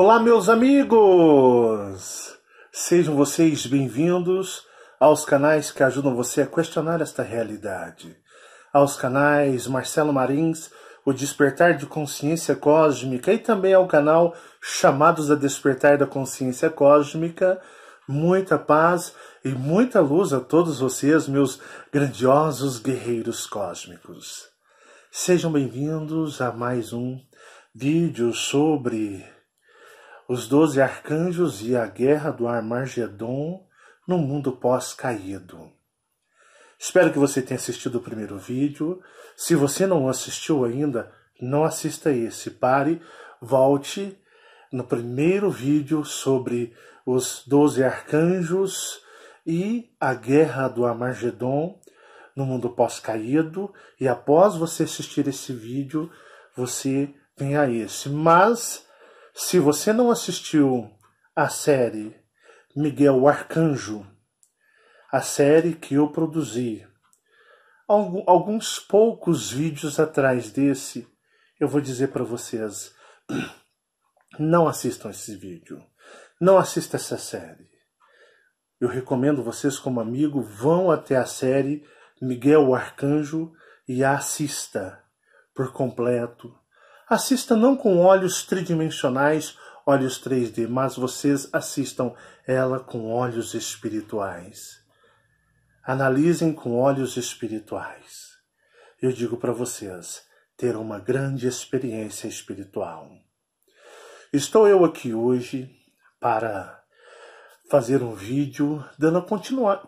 Olá, meus amigos! Sejam vocês bem-vindos aos canais que ajudam você a questionar esta realidade. Aos canais Marcelo Marins, O Despertar de Consciência Cósmica e também ao canal Chamados a Despertar da Consciência Cósmica. Muita paz e muita luz a todos vocês, meus grandiosos guerreiros cósmicos. Sejam bem-vindos a mais um vídeo sobre os doze arcanjos e a guerra do Armagedon no mundo pós-caído. Espero que você tenha assistido o primeiro vídeo. Se você não assistiu ainda, não assista esse. Pare, volte no primeiro vídeo sobre os doze arcanjos e a guerra do Armagedon no mundo pós-caído. E após você assistir esse vídeo, você venha a esse. Mas se você não assistiu à série Miguel Arcanjo, a série que eu produzi, alguns poucos vídeos atrás desse, eu vou dizer para vocês: não assistam esse vídeo, não assista essa série. Eu recomendo vocês, como amigo, vão até a série Miguel Arcanjo e a assista por completo Assista não com olhos tridimensionais, olhos 3D, mas vocês assistam ela com olhos espirituais. Analisem com olhos espirituais. Eu digo para vocês, ter uma grande experiência espiritual. Estou eu aqui hoje para fazer um vídeo dando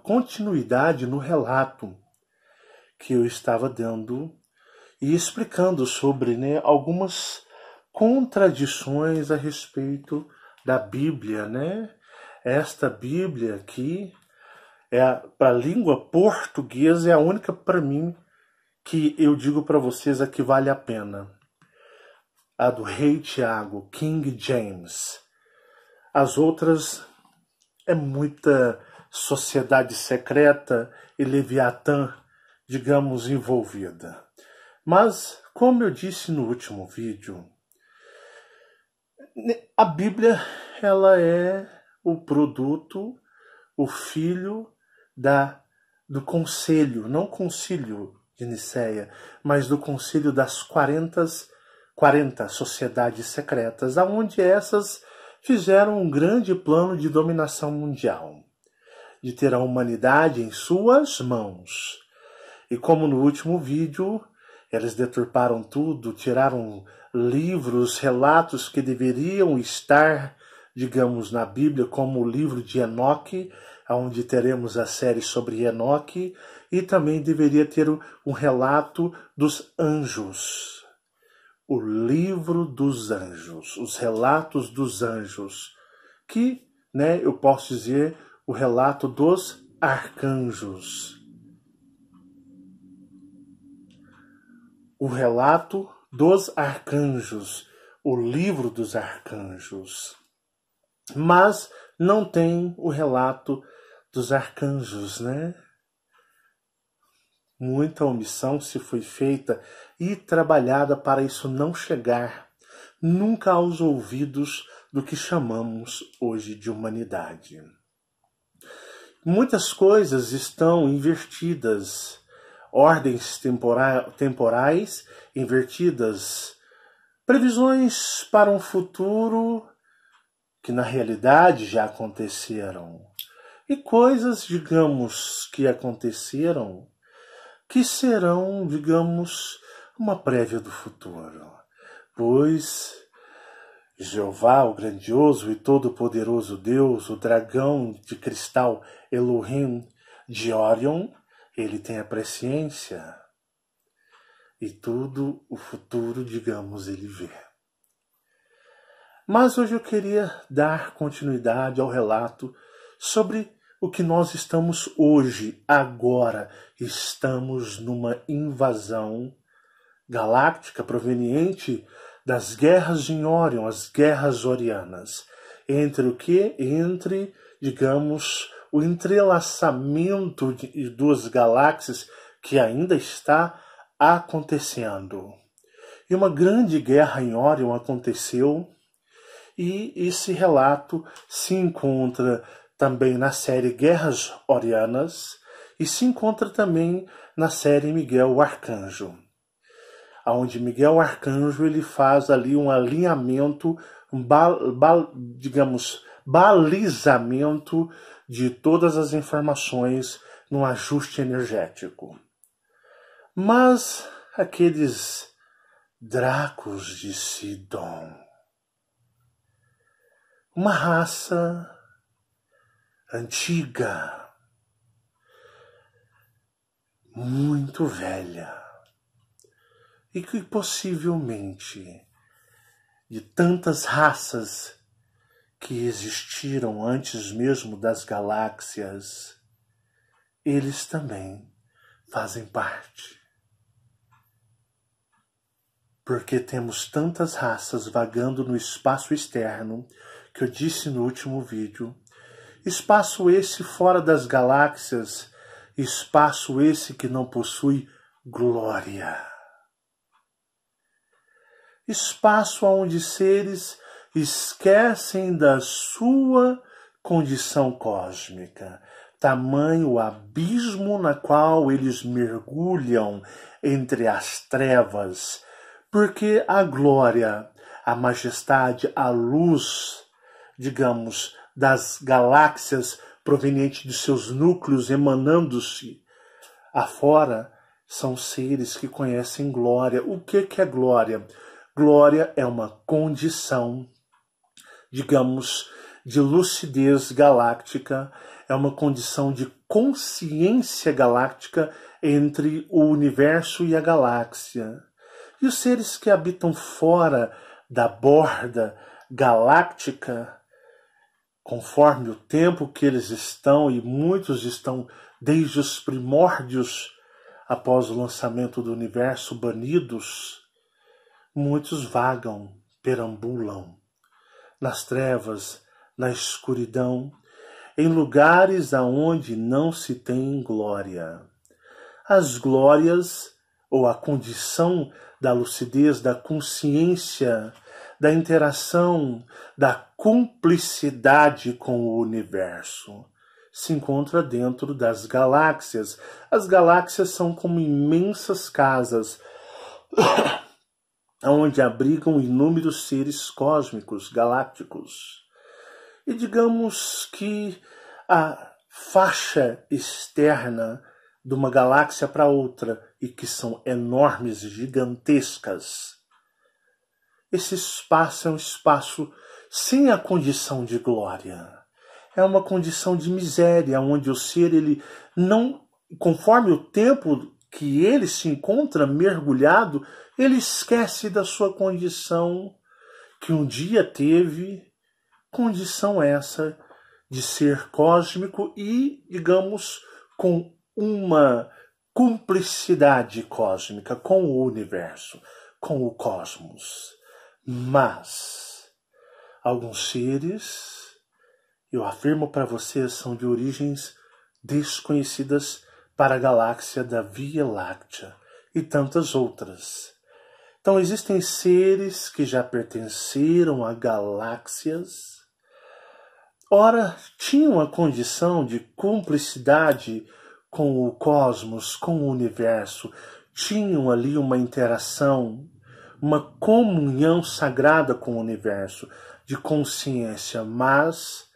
continuidade no relato que eu estava dando e explicando sobre né, algumas contradições a respeito da Bíblia, né? Esta Bíblia aqui é a, a língua portuguesa é a única para mim que eu digo para vocês a que vale a pena. A do Rei Tiago, King James. As outras é muita sociedade secreta e Leviatã, digamos, envolvida. Mas, como eu disse no último vídeo, a Bíblia ela é o produto, o filho da do conselho, não concílio de Nicéia, mas do concílio das 40, 40 sociedades secretas, aonde essas fizeram um grande plano de dominação mundial, de ter a humanidade em suas mãos. E como no último vídeo, eles deturparam tudo, tiraram livros, relatos que deveriam estar, digamos, na Bíblia, como o livro de Enoque, onde teremos a série sobre Enoque, e também deveria ter um relato dos anjos. O livro dos anjos, os relatos dos anjos, que, né, eu posso dizer, o relato dos arcanjos o relato dos arcanjos, o livro dos arcanjos. Mas não tem o relato dos arcanjos, né? Muita omissão se foi feita e trabalhada para isso não chegar nunca aos ouvidos do que chamamos hoje de humanidade. Muitas coisas estão invertidas ordens temporais invertidas, previsões para um futuro que na realidade já aconteceram, e coisas, digamos, que aconteceram que serão, digamos, uma prévia do futuro. Pois Jeová, o grandioso e todo-poderoso Deus, o dragão de cristal Elohim de Orion, ele tem a presciência e tudo o futuro, digamos, ele vê. Mas hoje eu queria dar continuidade ao relato sobre o que nós estamos hoje, agora. Estamos numa invasão galáctica proveniente das guerras em Orion, as guerras orianas. Entre o que? Entre, digamos, o entrelaçamento de duas galáxias que ainda está acontecendo. E uma grande guerra em Orion aconteceu, e esse relato se encontra também na série Guerras Orianas e se encontra também na série Miguel o Arcanjo, aonde Miguel o Arcanjo ele faz ali um alinhamento, um bal, bal, digamos, balizamento de todas as informações no ajuste energético. Mas aqueles Dracos de Sidon, uma raça antiga, muito velha, e que possivelmente de tantas raças que existiram antes mesmo das galáxias, eles também fazem parte. Porque temos tantas raças vagando no espaço externo, que eu disse no último vídeo, espaço esse fora das galáxias, espaço esse que não possui glória. Espaço onde seres esquecem da sua condição cósmica, tamanho abismo na qual eles mergulham entre as trevas, porque a glória, a majestade, a luz, digamos, das galáxias proveniente de seus núcleos emanando-se afora, são seres que conhecem glória. O que é glória? Glória é uma condição digamos, de lucidez galáctica, é uma condição de consciência galáctica entre o universo e a galáxia. E os seres que habitam fora da borda galáctica, conforme o tempo que eles estão, e muitos estão desde os primórdios após o lançamento do universo banidos, muitos vagam, perambulam nas trevas, na escuridão, em lugares aonde não se tem glória. As glórias ou a condição da lucidez, da consciência, da interação, da cumplicidade com o universo. Se encontra dentro das galáxias. As galáxias são como imensas casas onde abrigam inúmeros seres cósmicos, galácticos. E digamos que a faixa externa de uma galáxia para outra, e que são enormes, gigantescas, esse espaço é um espaço sem a condição de glória. É uma condição de miséria, onde o ser, ele não, conforme o tempo que ele se encontra mergulhado, ele esquece da sua condição que um dia teve, condição essa de ser cósmico e, digamos, com uma cumplicidade cósmica com o universo, com o cosmos. Mas alguns seres, eu afirmo para vocês, são de origens desconhecidas para a galáxia da Via Láctea e tantas outras. Então existem seres que já pertenceram a galáxias, ora tinham a condição de cumplicidade com o cosmos, com o universo, tinham ali uma interação, uma comunhão sagrada com o universo de consciência, mas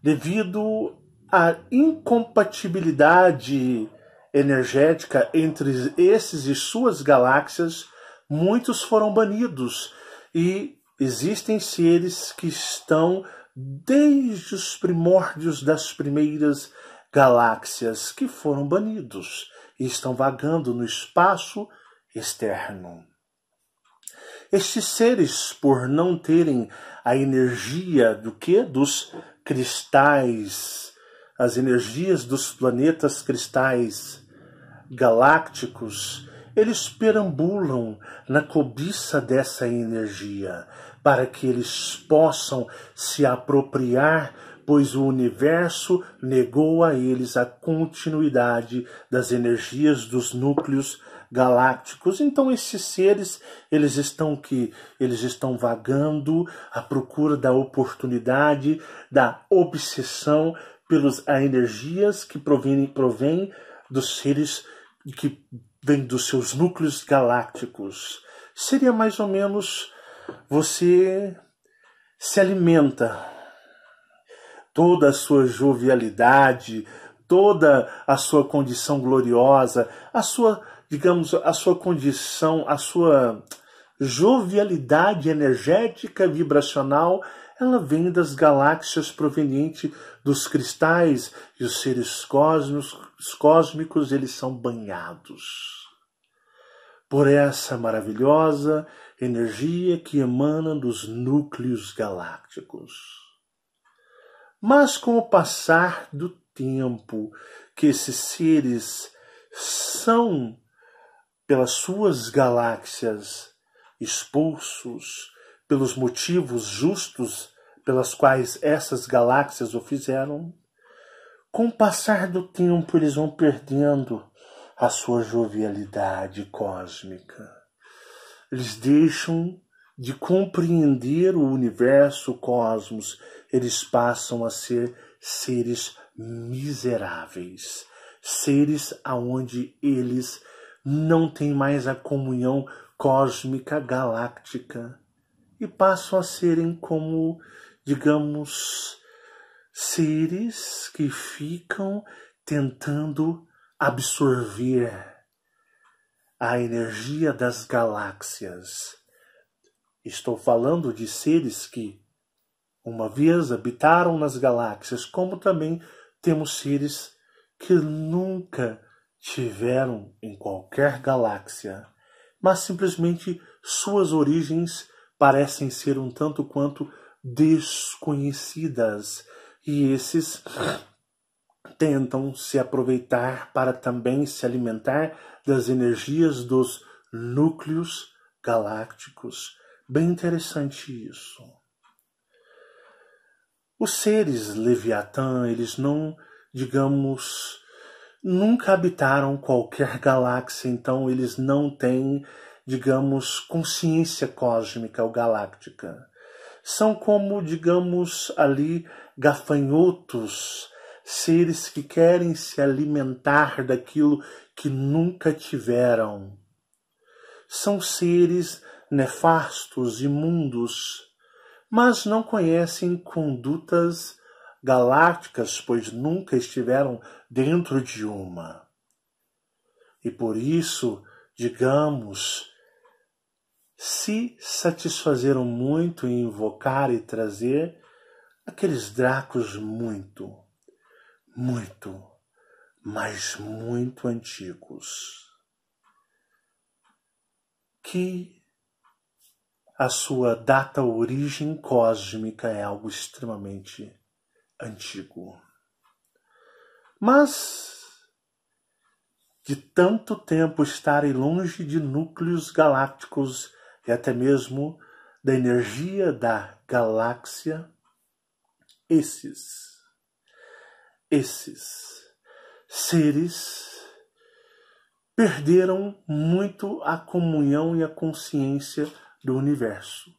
devido a incompatibilidade energética entre esses e suas galáxias, muitos foram banidos e existem seres que estão desde os primórdios das primeiras galáxias que foram banidos e estão vagando no espaço externo. Estes seres, por não terem a energia do que dos cristais as energias dos planetas cristais galácticos, eles perambulam na cobiça dessa energia, para que eles possam se apropriar, pois o universo negou a eles a continuidade das energias dos núcleos galácticos. Então esses seres, eles estão que eles estão vagando à procura da oportunidade, da obsessão pelas energias que provêm, provêm dos seres que vêm dos seus núcleos galácticos. Seria mais ou menos você se alimenta toda a sua jovialidade, toda a sua condição gloriosa, a sua, digamos, a sua condição, a sua jovialidade energética vibracional ela vem das galáxias proveniente dos cristais e os seres cosmos, cósmicos eles são banhados por essa maravilhosa energia que emana dos núcleos galácticos. Mas com o passar do tempo que esses seres são pelas suas galáxias expulsos pelos motivos justos pelas quais essas galáxias o fizeram, com o passar do tempo eles vão perdendo a sua jovialidade cósmica. Eles deixam de compreender o universo, o cosmos, eles passam a ser seres miseráveis, seres aonde eles não têm mais a comunhão cósmica galáctica e passam a serem como, digamos, seres que ficam tentando absorver a energia das galáxias. Estou falando de seres que, uma vez, habitaram nas galáxias, como também temos seres que nunca tiveram em qualquer galáxia, mas simplesmente suas origens parecem ser um tanto quanto desconhecidas e esses tentam se aproveitar para também se alimentar das energias dos núcleos galácticos. Bem interessante isso. Os seres Leviatã, eles não, digamos, nunca habitaram qualquer galáxia, então eles não têm digamos, consciência cósmica ou galáctica. São como, digamos, ali gafanhotos, seres que querem se alimentar daquilo que nunca tiveram. São seres nefastos, imundos, mas não conhecem condutas galácticas, pois nunca estiveram dentro de uma. E por isso, digamos, se satisfazeram muito em invocar e trazer aqueles dracos muito, muito, mas muito antigos, que a sua data origem cósmica é algo extremamente antigo. Mas de tanto tempo estarem longe de núcleos galácticos e é até mesmo da energia da galáxia, esses, esses seres perderam muito a comunhão e a consciência do universo.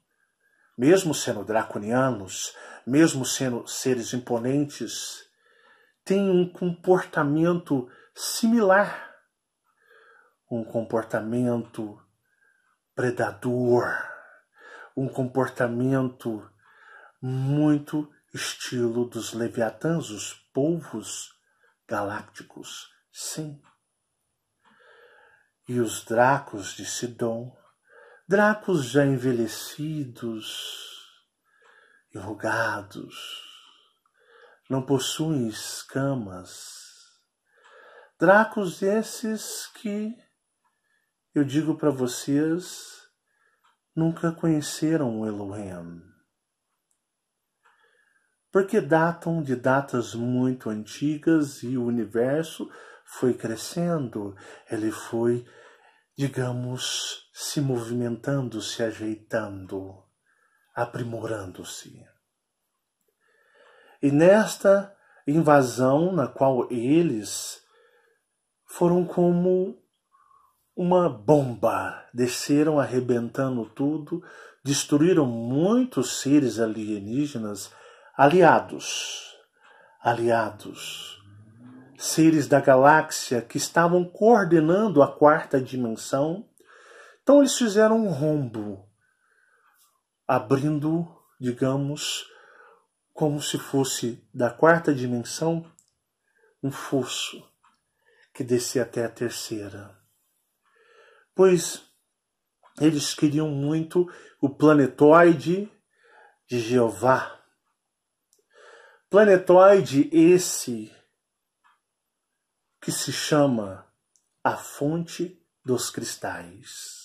Mesmo sendo draconianos, mesmo sendo seres imponentes, têm um comportamento similar, um comportamento predador, um comportamento muito estilo dos leviatãs, os povos galácticos, sim. E os dracos de Sidon, dracos já envelhecidos, enrugados, não possuem escamas, dracos esses que eu digo para vocês, nunca conheceram o Elohim. Porque datam de datas muito antigas e o universo foi crescendo, ele foi, digamos, se movimentando, se ajeitando, aprimorando-se. E nesta invasão na qual eles foram como uma bomba. Desceram arrebentando tudo, destruíram muitos seres alienígenas aliados. Aliados. Seres da galáxia que estavam coordenando a quarta dimensão. Então eles fizeram um rombo, abrindo, digamos, como se fosse da quarta dimensão um fosso que descia até a terceira pois eles queriam muito o planetoide de Jeová. Planetoide esse que se chama a fonte dos cristais.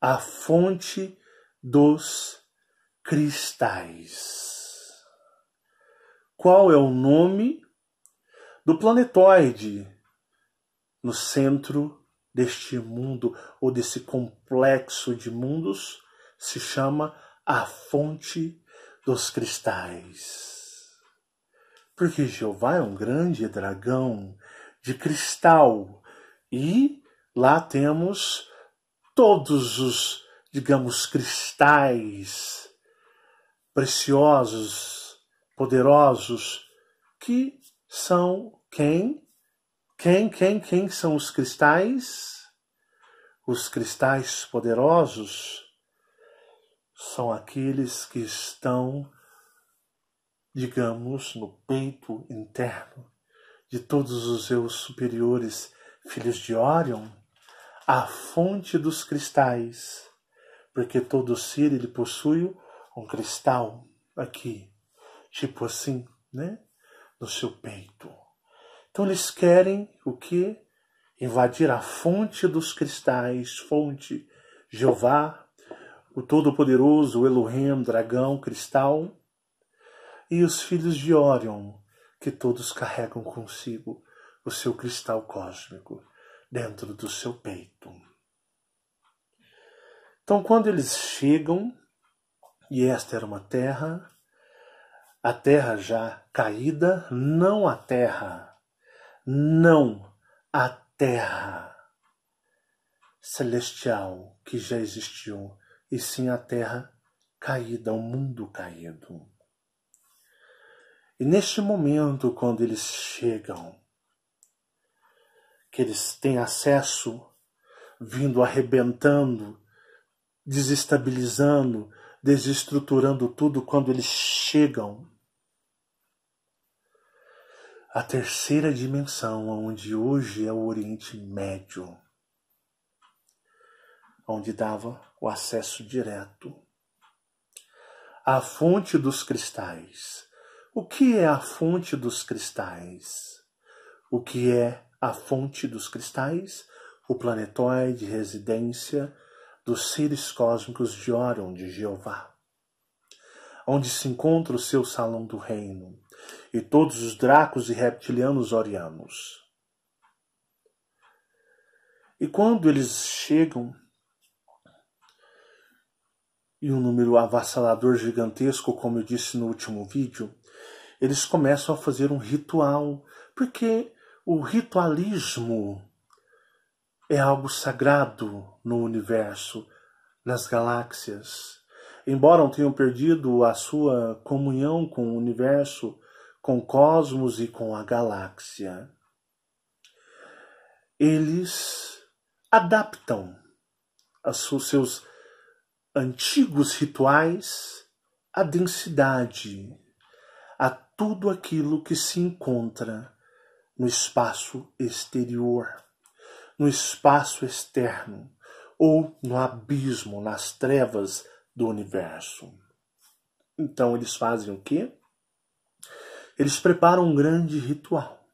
A fonte dos cristais. Qual é o nome do planetoide no centro deste mundo ou desse complexo de mundos se chama a fonte dos cristais. Porque Jeová é um grande dragão de cristal e lá temos todos os, digamos, cristais preciosos, poderosos, que são quem? Quem, quem, quem são os cristais? Os cristais poderosos são aqueles que estão, digamos, no peito interno de todos os seus superiores, filhos de Orion, a fonte dos cristais, porque todo ser ele possui um cristal aqui, tipo assim, né, no seu peito. Então eles querem o que? Invadir a fonte dos cristais, fonte Jeová, o Todo-Poderoso, o Elohim, dragão, cristal, e os filhos de Orion, que todos carregam consigo o seu cristal cósmico dentro do seu peito. Então, quando eles chegam, e esta era uma terra, a terra já caída, não a terra não a terra celestial que já existiu, e sim a terra caída, o um mundo caído. E neste momento, quando eles chegam, que eles têm acesso, vindo arrebentando, desestabilizando, desestruturando tudo, quando eles chegam a terceira dimensão, onde hoje é o Oriente Médio, onde dava o acesso direto à fonte dos cristais. O que é a fonte dos cristais? O que é a fonte dos cristais? O planetoide residência dos seres cósmicos de Orion de Jeová, onde se encontra o seu salão do reino e todos os dracos e reptilianos orianos. E quando eles chegam, e um número avassalador gigantesco, como eu disse no último vídeo, eles começam a fazer um ritual, porque o ritualismo é algo sagrado no universo, nas galáxias. Embora tenham perdido a sua comunhão com o universo com o cosmos e com a galáxia, eles adaptam os seus antigos rituais à densidade, a tudo aquilo que se encontra no espaço exterior, no espaço externo ou no abismo, nas trevas do universo. Então eles fazem o quê? Eles preparam um grande ritual.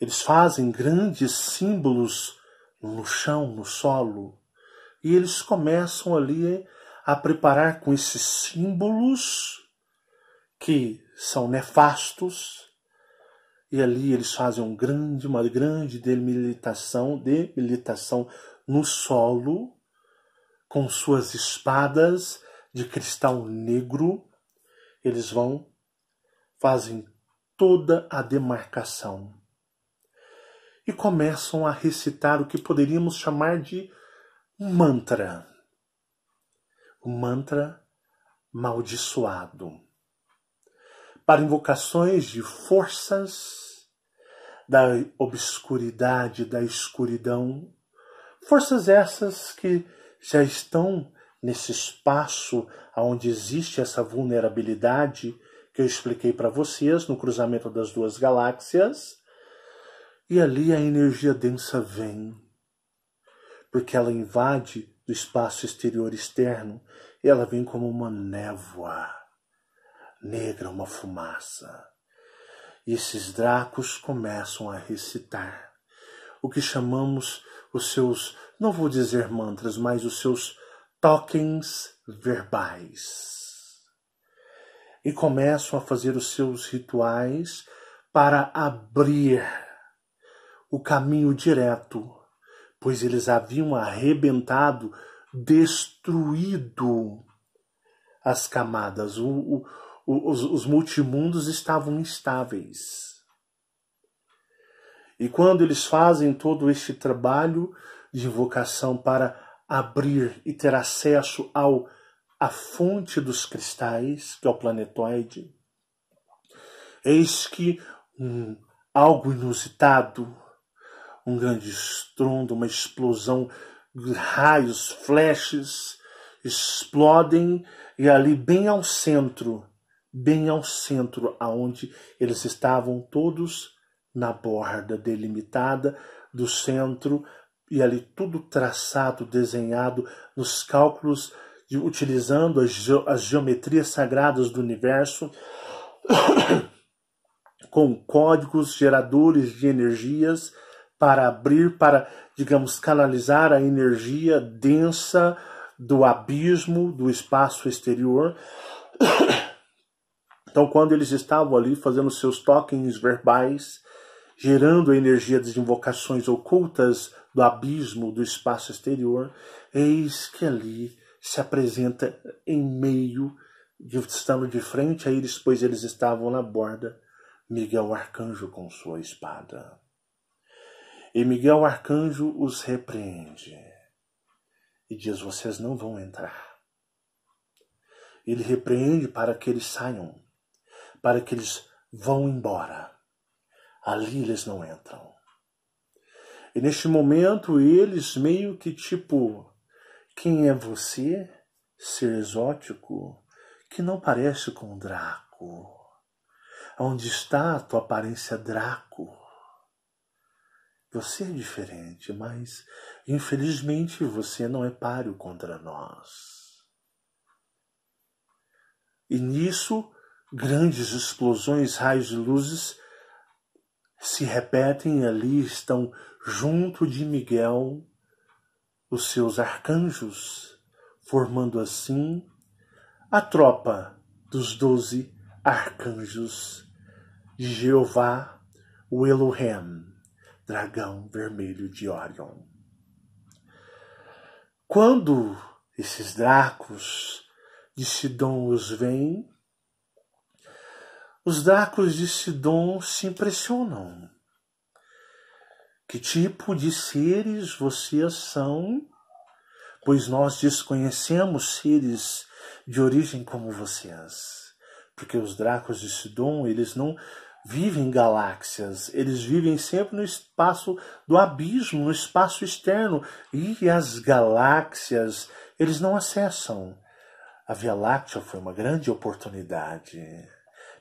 Eles fazem grandes símbolos no chão, no solo, e eles começam ali a preparar com esses símbolos que são nefastos, e ali eles fazem um grande, uma grande demilitação, demilitação no solo, com suas espadas de cristal negro, eles vão fazem toda a demarcação e começam a recitar o que poderíamos chamar de mantra. O mantra maldiçoado. Para invocações de forças da obscuridade, da escuridão, forças essas que já estão nesse espaço onde existe essa vulnerabilidade que eu expliquei para vocês no cruzamento das duas galáxias. E ali a energia densa vem, porque ela invade do espaço exterior externo e ela vem como uma névoa negra, uma fumaça. E esses dracos começam a recitar o que chamamos os seus, não vou dizer mantras, mas os seus tokens verbais e começam a fazer os seus rituais para abrir o caminho direto, pois eles haviam arrebentado, destruído as camadas. O, o, os, os multimundos estavam instáveis. E quando eles fazem todo este trabalho de invocação para abrir e ter acesso ao a fonte dos cristais, que é o planetoide, eis que um, algo inusitado, um grande estrondo, uma explosão, raios, flashes explodem e ali bem ao centro, bem ao centro, aonde eles estavam todos na borda delimitada do centro e ali tudo traçado, desenhado nos cálculos utilizando as, ge, as geometrias sagradas do universo, com códigos geradores de energias para abrir, para, digamos, canalizar a energia densa do abismo do espaço exterior. Então, quando eles estavam ali fazendo seus tokens verbais, gerando a energia das invocações ocultas do abismo do espaço exterior, eis que ali se apresenta em meio, de, estando de frente a eles, pois eles estavam na borda, Miguel Arcanjo com sua espada. E Miguel Arcanjo os repreende e diz: Vocês não vão entrar. Ele repreende para que eles saiam, para que eles vão embora. Ali eles não entram. E neste momento eles meio que tipo quem é você, ser exótico, que não parece com um Draco? Onde está a tua aparência Draco? Você é diferente, mas infelizmente você não é páreo contra nós. E nisso, grandes explosões, raios de luzes se repetem ali, estão junto de Miguel os seus arcanjos, formando assim a tropa dos doze arcanjos de Jeová, o Elohim, dragão vermelho de Orion. Quando esses dracos de Sidon os veem, os dracos de Sidon se impressionam que tipo de seres vocês são? Pois nós desconhecemos seres de origem como vocês. Porque os Dracos de Sidon, eles não vivem em galáxias, eles vivem sempre no espaço do abismo, no espaço externo. E as galáxias, eles não acessam. A Via Láctea foi uma grande oportunidade,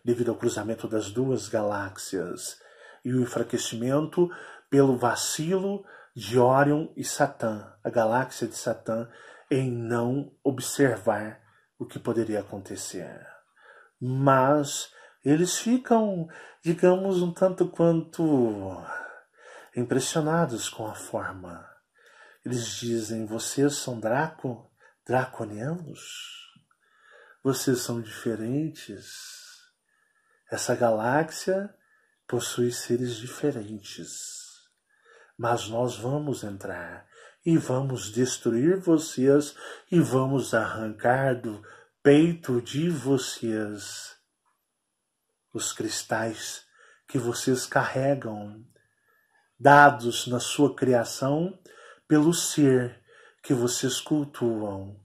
devido ao cruzamento das duas galáxias e o enfraquecimento pelo vacilo de Orion e Satã, a galáxia de Satã, em não observar o que poderia acontecer. Mas eles ficam, digamos, um tanto quanto impressionados com a forma. Eles dizem: vocês são Draco, draconianos? Vocês são diferentes? Essa galáxia possui seres diferentes mas nós vamos entrar e vamos destruir vocês e vamos arrancar do peito de vocês os cristais que vocês carregam, dados na sua criação pelo ser que vocês cultuam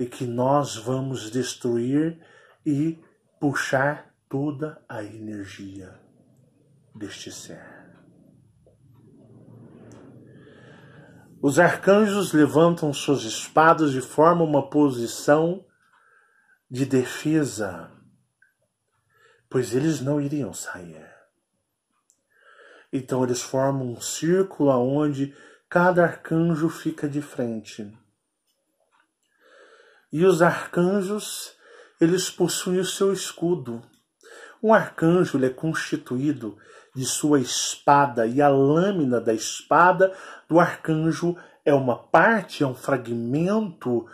e que nós vamos destruir e puxar toda a energia deste ser. Os arcanjos levantam suas espadas e formam uma posição de defesa, pois eles não iriam sair. Então eles formam um círculo onde cada arcanjo fica de frente. E os arcanjos, eles possuem o seu escudo. Um arcanjo ele é constituído de sua espada, e a lâmina da espada do arcanjo é uma parte, é um fragmento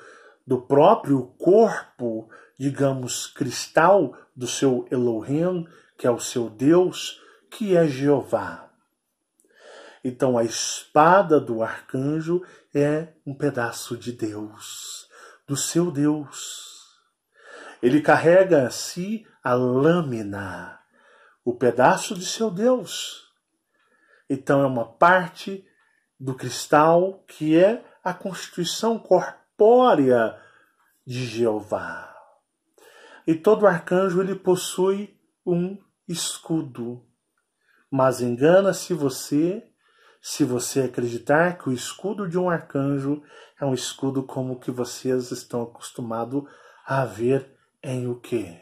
do próprio corpo, digamos, cristal do seu Elohim, que é o seu Deus, que é Jeová. Então a espada do arcanjo é um pedaço de Deus, do seu Deus. Ele carrega a si a lâmina, o pedaço de seu Deus. Então é uma parte do cristal que é a constituição corpórea de Jeová. E todo arcanjo ele possui um escudo. Mas engana-se você se você acreditar que o escudo de um arcanjo é um escudo como o que vocês estão acostumados a ver em o quê?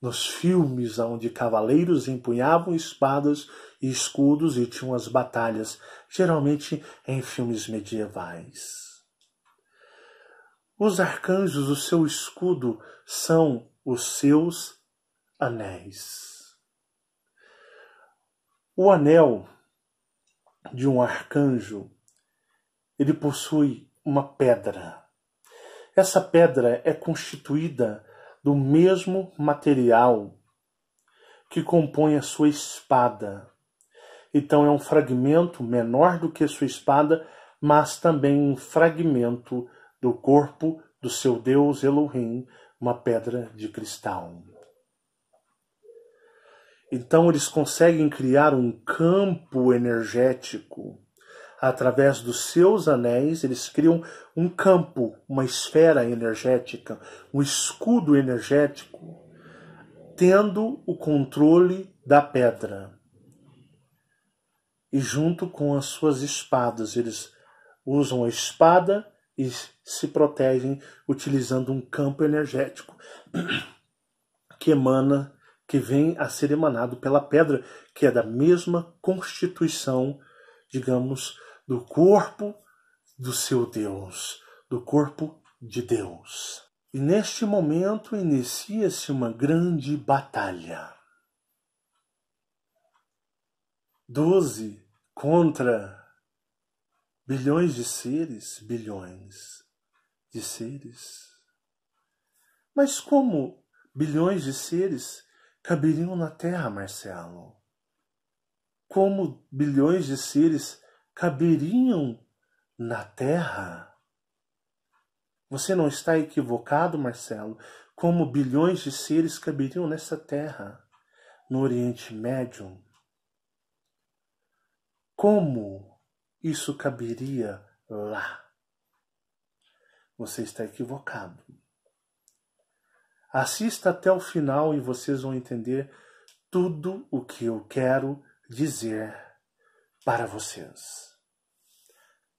nos filmes onde cavaleiros empunhavam espadas e escudos e tinham as batalhas, geralmente em filmes medievais. Os arcanjos, o seu escudo, são os seus anéis. O anel de um arcanjo, ele possui uma pedra. Essa pedra é constituída do mesmo material que compõe a sua espada. Então é um fragmento menor do que sua espada, mas também um fragmento do corpo do seu Deus Elohim, uma pedra de cristal. Então eles conseguem criar um campo energético através dos seus anéis, eles criam um campo, uma esfera energética, um escudo energético, tendo o controle da pedra. E junto com as suas espadas, eles usam a espada e se protegem utilizando um campo energético que emana, que vem a ser emanado pela pedra, que é da mesma constituição, digamos, do corpo do seu Deus, do corpo de Deus. E neste momento inicia-se uma grande batalha. Doze contra bilhões de seres, bilhões de seres. Mas como bilhões de seres caberiam na Terra, Marcelo? Como bilhões de seres caberiam na terra. Você não está equivocado, Marcelo, como bilhões de seres caberiam nessa terra, no Oriente Médio. Como isso caberia lá? Você está equivocado. Assista até o final e vocês vão entender tudo o que eu quero dizer para vocês.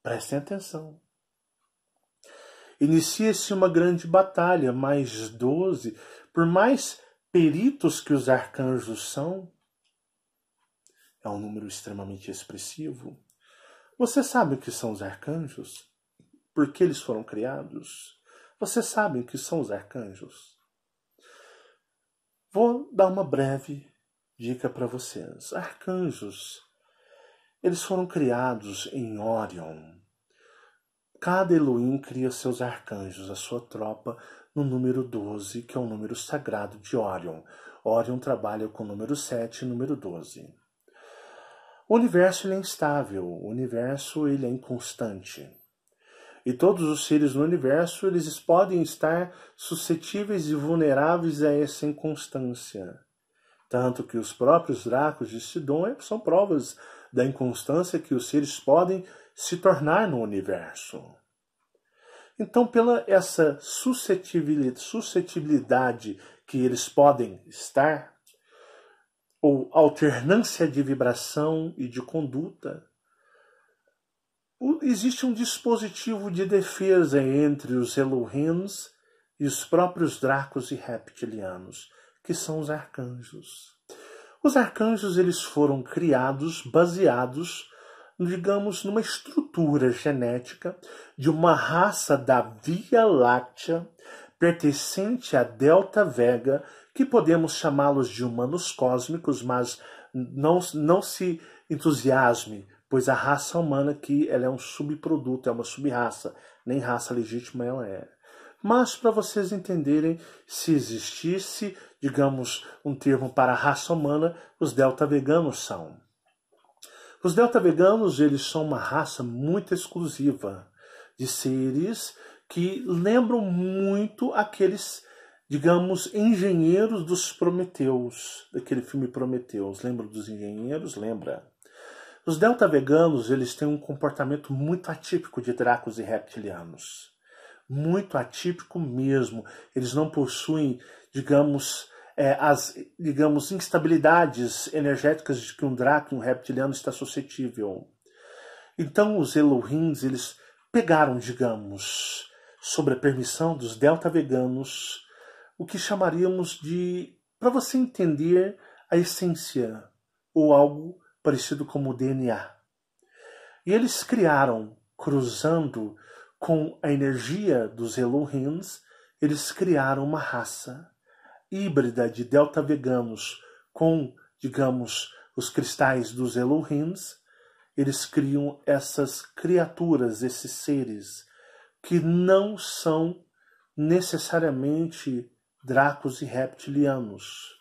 Prestem atenção. Inicia-se uma grande batalha, mais doze, por mais peritos que os arcanjos são, é um número extremamente expressivo. Você sabe o que são os arcanjos? Por que eles foram criados? Você sabe o que são os arcanjos? Vou dar uma breve dica para vocês. Arcanjos eles foram criados em Orion. Cada Elohim cria seus arcanjos, a sua tropa, no número 12, que é o número sagrado de Orion. Orion trabalha com o número 7 e número 12. O universo é instável, o universo ele é inconstante. E todos os seres no universo eles podem estar suscetíveis e vulneráveis a essa inconstância. Tanto que os próprios dracos de Sidon é, são provas da inconstância que os seres podem se tornar no universo. Então, pela essa suscetibilidade que eles podem estar, ou alternância de vibração e de conduta, existe um dispositivo de defesa entre os Elohims e os próprios Dracos e Reptilianos, que são os arcanjos. Os arcanjos eles foram criados baseados, digamos, numa estrutura genética de uma raça da Via Láctea pertencente à Delta Vega, que podemos chamá-los de humanos cósmicos, mas não, não se entusiasme, pois a raça humana aqui ela é um subproduto, é uma subraça, nem raça legítima ela é mas para vocês entenderem, se existisse, digamos, um termo para a raça humana, os delta veganos são. Os delta veganos, eles são uma raça muito exclusiva de seres que lembram muito aqueles, digamos, engenheiros dos Prometeus, daquele filme Prometeus. Lembra dos engenheiros? Lembra? Os delta veganos, eles têm um comportamento muito atípico de dracos e reptilianos muito atípico mesmo. Eles não possuem, digamos, é, as digamos, instabilidades energéticas de que um draco, um reptiliano, está suscetível. Então os Elohims, eles pegaram, digamos, sobre a permissão dos delta veganos, o que chamaríamos de, para você entender a essência, ou algo parecido como o DNA. E eles criaram, cruzando com a energia dos Elohims, eles criaram uma raça híbrida de delta veganos com, digamos, os cristais dos Elohims, eles criam essas criaturas, esses seres, que não são necessariamente dracos e reptilianos.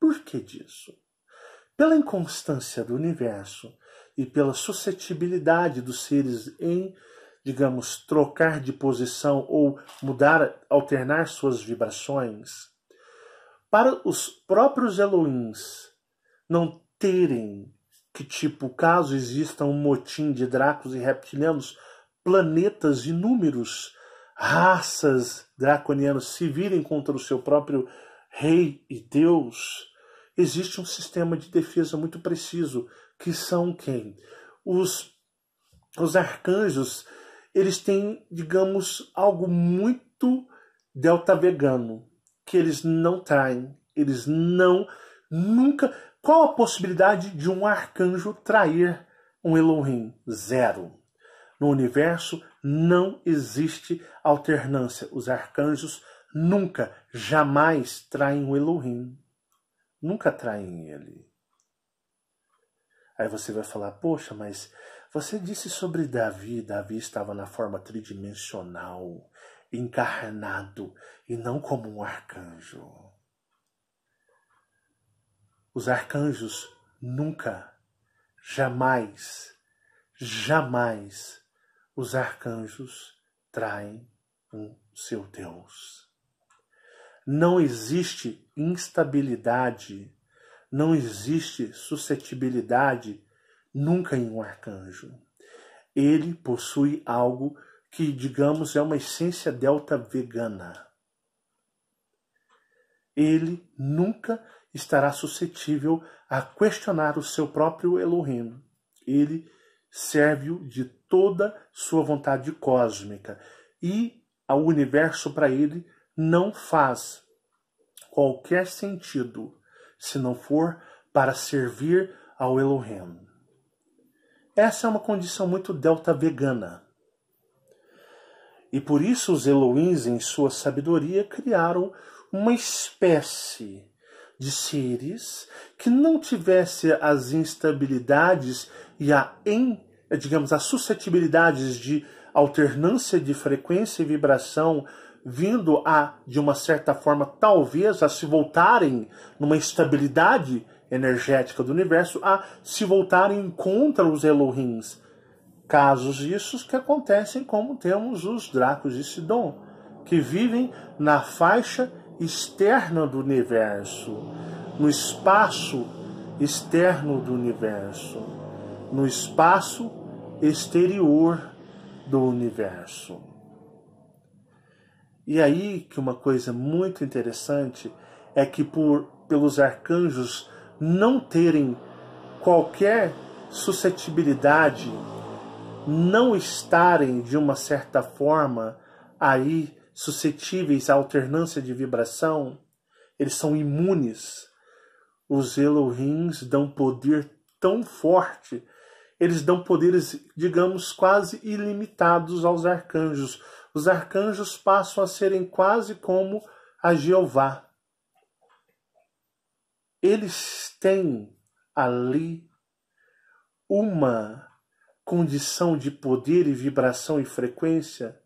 Por que disso? Pela inconstância do universo e pela suscetibilidade dos seres em digamos, trocar de posição ou mudar, alternar suas vibrações, para os próprios Elohims não terem que, tipo, caso exista um motim de dracos e reptilianos, planetas inúmeros, raças draconianas se virem contra o seu próprio rei e Deus, existe um sistema de defesa muito preciso, que são quem? Os, os arcanjos eles têm, digamos, algo muito delta vegano, que eles não traem, eles não nunca. Qual a possibilidade de um arcanjo trair um Elohim? Zero. No universo não existe alternância. Os arcanjos nunca, jamais traem o Elohim. Nunca traem ele. Aí você vai falar, poxa, mas você disse sobre Davi, Davi estava na forma tridimensional, encarnado e não como um arcanjo. Os arcanjos nunca, jamais, jamais os arcanjos traem um seu Deus. Não existe instabilidade, não existe suscetibilidade nunca em um arcanjo. Ele possui algo que, digamos, é uma essência delta vegana. Ele nunca estará suscetível a questionar o seu próprio Elohim. Ele serve-o de toda sua vontade cósmica e o universo para ele não faz qualquer sentido se não for para servir ao Elohim. Essa é uma condição muito delta vegana. E por isso os Elohims, em sua sabedoria, criaram uma espécie de seres que não tivesse as instabilidades e a, em, digamos, as suscetibilidades de alternância de frequência e vibração vindo a, de uma certa forma, talvez a se voltarem numa estabilidade energética do universo a se voltarem contra os Elohims. Casos isso que acontecem como temos os Dracos de Sidon, que vivem na faixa externa do universo, no espaço externo do universo, no espaço exterior do universo. E aí que uma coisa muito interessante é que por pelos arcanjos não terem qualquer suscetibilidade, não estarem de uma certa forma aí suscetíveis à alternância de vibração, eles são imunes. Os Elohims dão poder tão forte, eles dão poderes, digamos, quase ilimitados aos arcanjos. Os arcanjos passam a serem quase como a Jeová eles têm ali uma condição de poder e vibração e frequência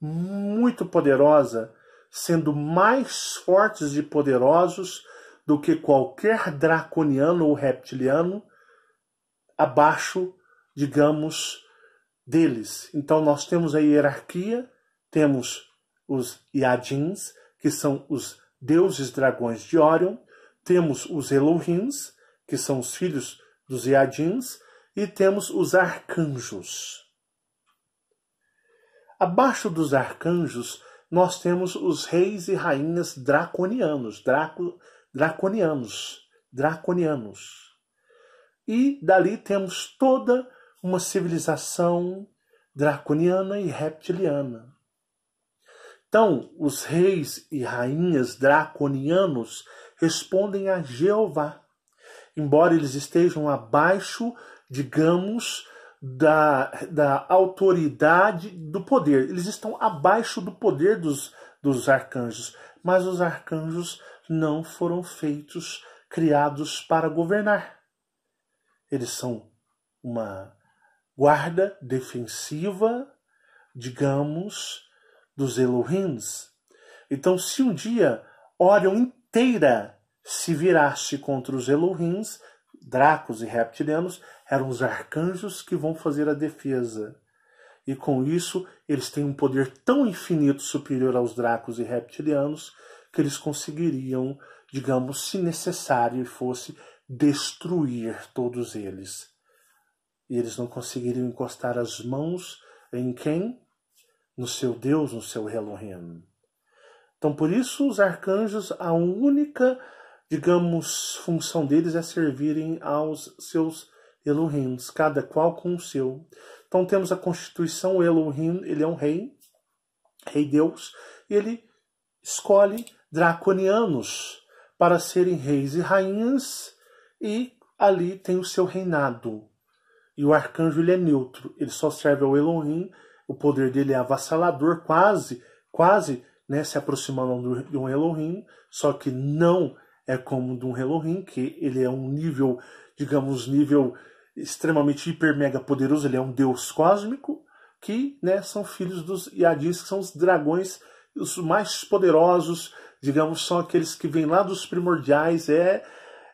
muito poderosa, sendo mais fortes e poderosos do que qualquer draconiano ou reptiliano abaixo, digamos, deles. Então nós temos a hierarquia, temos os Yadins, que são os deuses dragões de Orion, temos os Elohims, que são os filhos dos Iadins, e temos os arcanjos. Abaixo dos arcanjos, nós temos os reis e rainhas draconianos, draco, draconianos, draconianos. E dali temos toda uma civilização draconiana e reptiliana. Então, os reis e rainhas draconianos respondem a Jeová, embora eles estejam abaixo, digamos, da, da autoridade do poder. Eles estão abaixo do poder dos, dos arcanjos, mas os arcanjos não foram feitos, criados para governar. Eles são uma guarda defensiva, digamos, dos Elohims. Então, se um dia olham inteira se virasse contra os Elohims, Dracos e reptilianos, eram os arcanjos que vão fazer a defesa. E com isso, eles têm um poder tão infinito superior aos Dracos e reptilianos que eles conseguiriam, digamos, se necessário fosse, destruir todos eles. E eles não conseguiriam encostar as mãos em quem? No seu Deus, no seu Elohim. Então, por isso, os arcanjos, a única, digamos, função deles é servirem aos seus Elohim, cada qual com o seu. Então, temos a constituição, o Elohim, ele é um rei, rei Deus, e ele escolhe draconianos para serem reis e rainhas, e ali tem o seu reinado. E o arcanjo, ele é neutro, ele só serve ao Elohim, o poder dele é avassalador, quase, quase né, se aproximando de um Elohim, só que não é como de um Elohim, que ele é um nível, digamos, nível extremamente hiper mega poderoso, ele é um deus cósmico, que né, são filhos dos Yadis, que são os dragões os mais poderosos, digamos, são aqueles que vêm lá dos primordiais, é,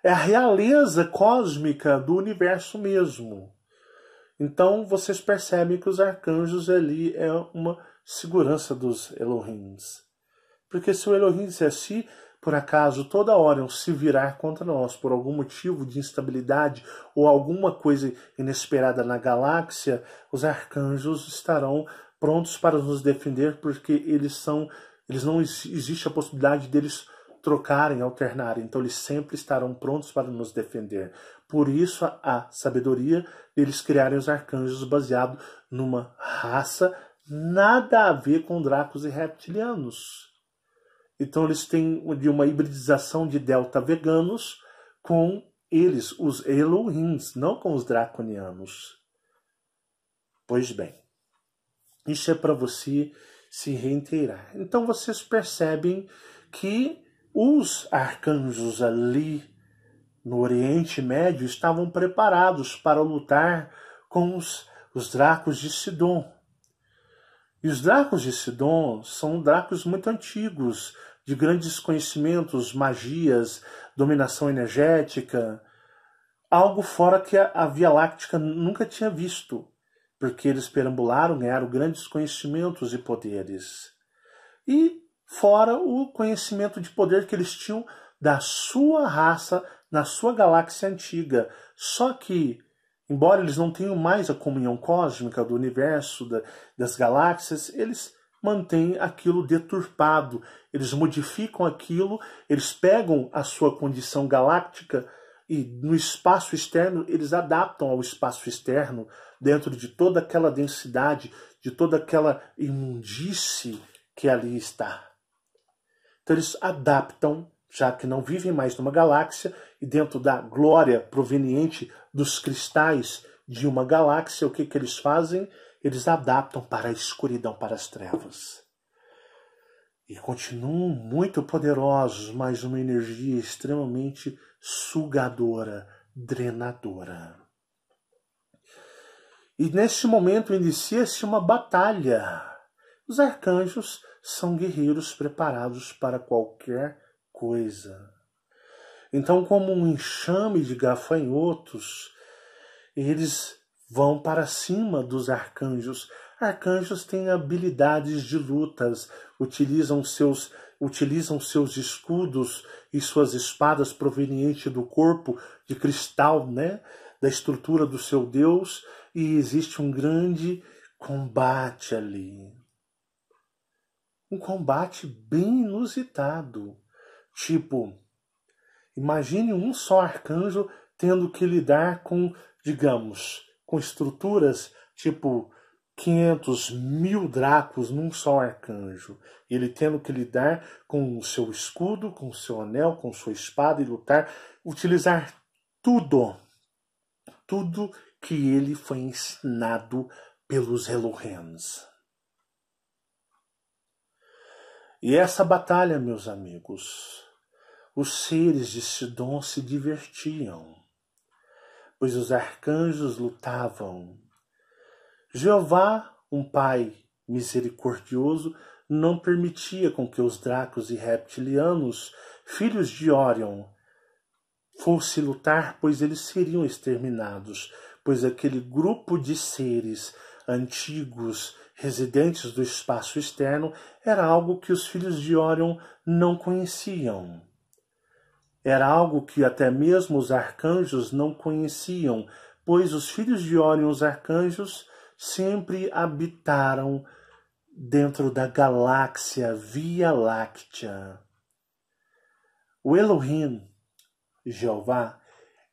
é a realeza cósmica do universo mesmo. Então vocês percebem que os arcanjos ali é uma segurança dos Elohims. Porque se o Elohim disser se por acaso toda hora se virar contra nós por algum motivo de instabilidade ou alguma coisa inesperada na galáxia, os arcanjos estarão prontos para nos defender porque eles são, eles não existe a possibilidade deles trocarem, alternarem, então eles sempre estarão prontos para nos defender. Por isso a sabedoria deles criarem os arcanjos baseado numa raça nada a ver com dracos e reptilianos então eles têm de uma hibridização de delta veganos com eles, os Elohims, não com os draconianos. Pois bem, isso é para você se reinteirar. Então vocês percebem que os arcanjos ali no Oriente Médio estavam preparados para lutar com os, os dracos de Sidon. E os dracos de Sidon são dracos muito antigos, de grandes conhecimentos, magias, dominação energética, algo fora que a, Via Láctica nunca tinha visto, porque eles perambularam, ganharam grandes conhecimentos e poderes. E fora o conhecimento de poder que eles tinham da sua raça na sua galáxia antiga. Só que, embora eles não tenham mais a comunhão cósmica do universo, da, das galáxias, eles mantém aquilo deturpado. Eles modificam aquilo, eles pegam a sua condição galáctica e no espaço externo eles adaptam ao espaço externo, dentro de toda aquela densidade, de toda aquela imundície que ali está. Então eles adaptam, já que não vivem mais numa galáxia, e dentro da glória proveniente dos cristais de uma galáxia, o que, que eles fazem? eles adaptam para a escuridão, para as trevas. E continuam muito poderosos, mas uma energia extremamente sugadora, drenadora. E neste momento inicia-se uma batalha. Os arcanjos são guerreiros preparados para qualquer coisa. Então, como um enxame de gafanhotos, eles vão para cima dos arcanjos. Arcanjos têm habilidades de lutas, utilizam seus utilizam seus escudos e suas espadas provenientes do corpo de cristal, né, da estrutura do seu deus, e existe um grande combate ali. Um combate bem inusitado. Tipo, imagine um só arcanjo tendo que lidar com, digamos, com estruturas tipo 500 mil dracos num só arcanjo, ele tendo que lidar com o seu escudo, com o seu anel, com sua espada e lutar, utilizar tudo, tudo que ele foi ensinado pelos Elohens. E essa batalha, meus amigos, os seres de Sidon se divertiam pois os arcanjos lutavam. Jeová, um pai misericordioso, não permitia com que os dracos e reptilianos, filhos de Orion, fossem lutar, pois eles seriam exterminados, pois aquele grupo de seres antigos residentes do espaço externo era algo que os filhos de Orion não conheciam. Era algo que até mesmo os arcanjos não conheciam, pois os filhos de Órion, os arcanjos, sempre habitaram dentro da galáxia Via Láctea. O Elohim, Jeová,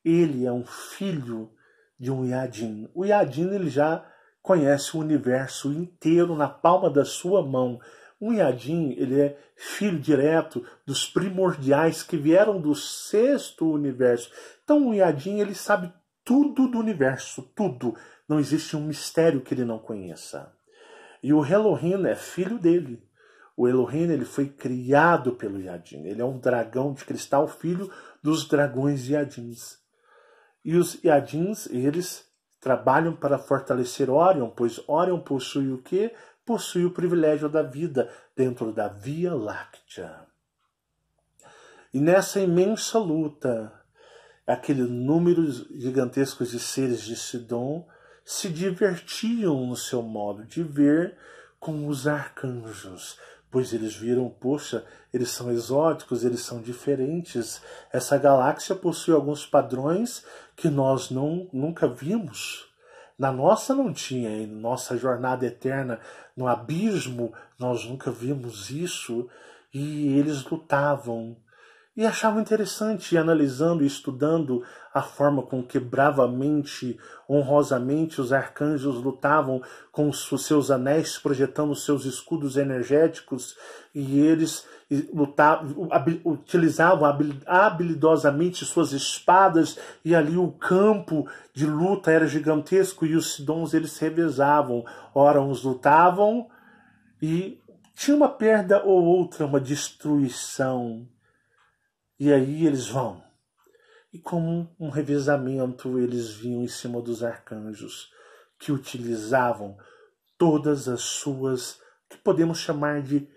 ele é um filho de um Yadim. O Yadim ele já conhece o universo inteiro na palma da sua mão. O Inhadim ele é filho direto dos primordiais que vieram do sexto universo. Então o Inhadim ele sabe tudo do universo, tudo. Não existe um mistério que ele não conheça. E o Elohim é filho dele. O Elohim ele foi criado pelo Yadim. Ele é um dragão de cristal, filho dos dragões Yadins. E os Yadins, eles trabalham para fortalecer Orion, pois Orion possui o que? possui o privilégio da vida dentro da Via Láctea. E nessa imensa luta, aquele número gigantesco de seres de Sidon se divertiam no seu modo de ver com os arcanjos, pois eles viram, poxa, eles são exóticos, eles são diferentes. Essa galáxia possui alguns padrões que nós não, nunca vimos. Na nossa não tinha, em nossa jornada eterna no abismo, nós nunca vimos isso. E eles lutavam e achava interessante, e analisando e estudando a forma com que bravamente, honrosamente os arcanjos lutavam com os seus anéis, projetando seus escudos energéticos, e eles lutavam, utilizavam habilidosamente suas espadas, e ali o campo de luta era gigantesco, e os sidons eles se revezavam. Ora, uns lutavam e tinha uma perda ou outra, uma destruição e aí eles vão. E como um revezamento, eles vinham em cima dos arcanjos, que utilizavam todas as suas, que podemos chamar de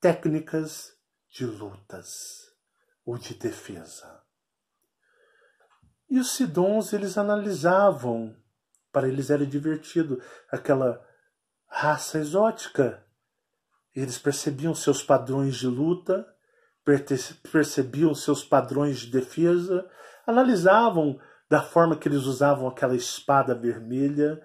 técnicas de lutas ou de defesa. E os Sidons, eles analisavam, para eles era divertido, aquela raça exótica. Eles percebiam seus padrões de luta percebiam seus padrões de defesa, analisavam da forma que eles usavam aquela espada vermelha.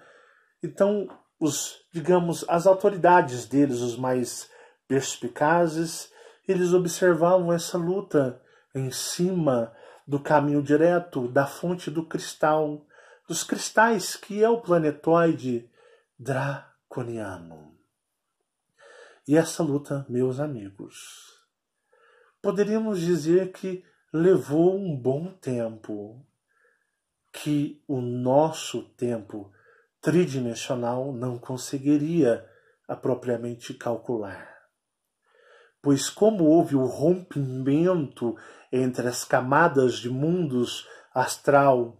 Então, os, digamos, as autoridades deles, os mais perspicazes, eles observavam essa luta em cima do caminho direto da fonte do cristal, dos cristais que é o planetoide draconiano. E essa luta, meus amigos, poderíamos dizer que levou um bom tempo, que o nosso tempo tridimensional não conseguiria apropriamente calcular. Pois, como houve o rompimento entre as camadas de mundos astral,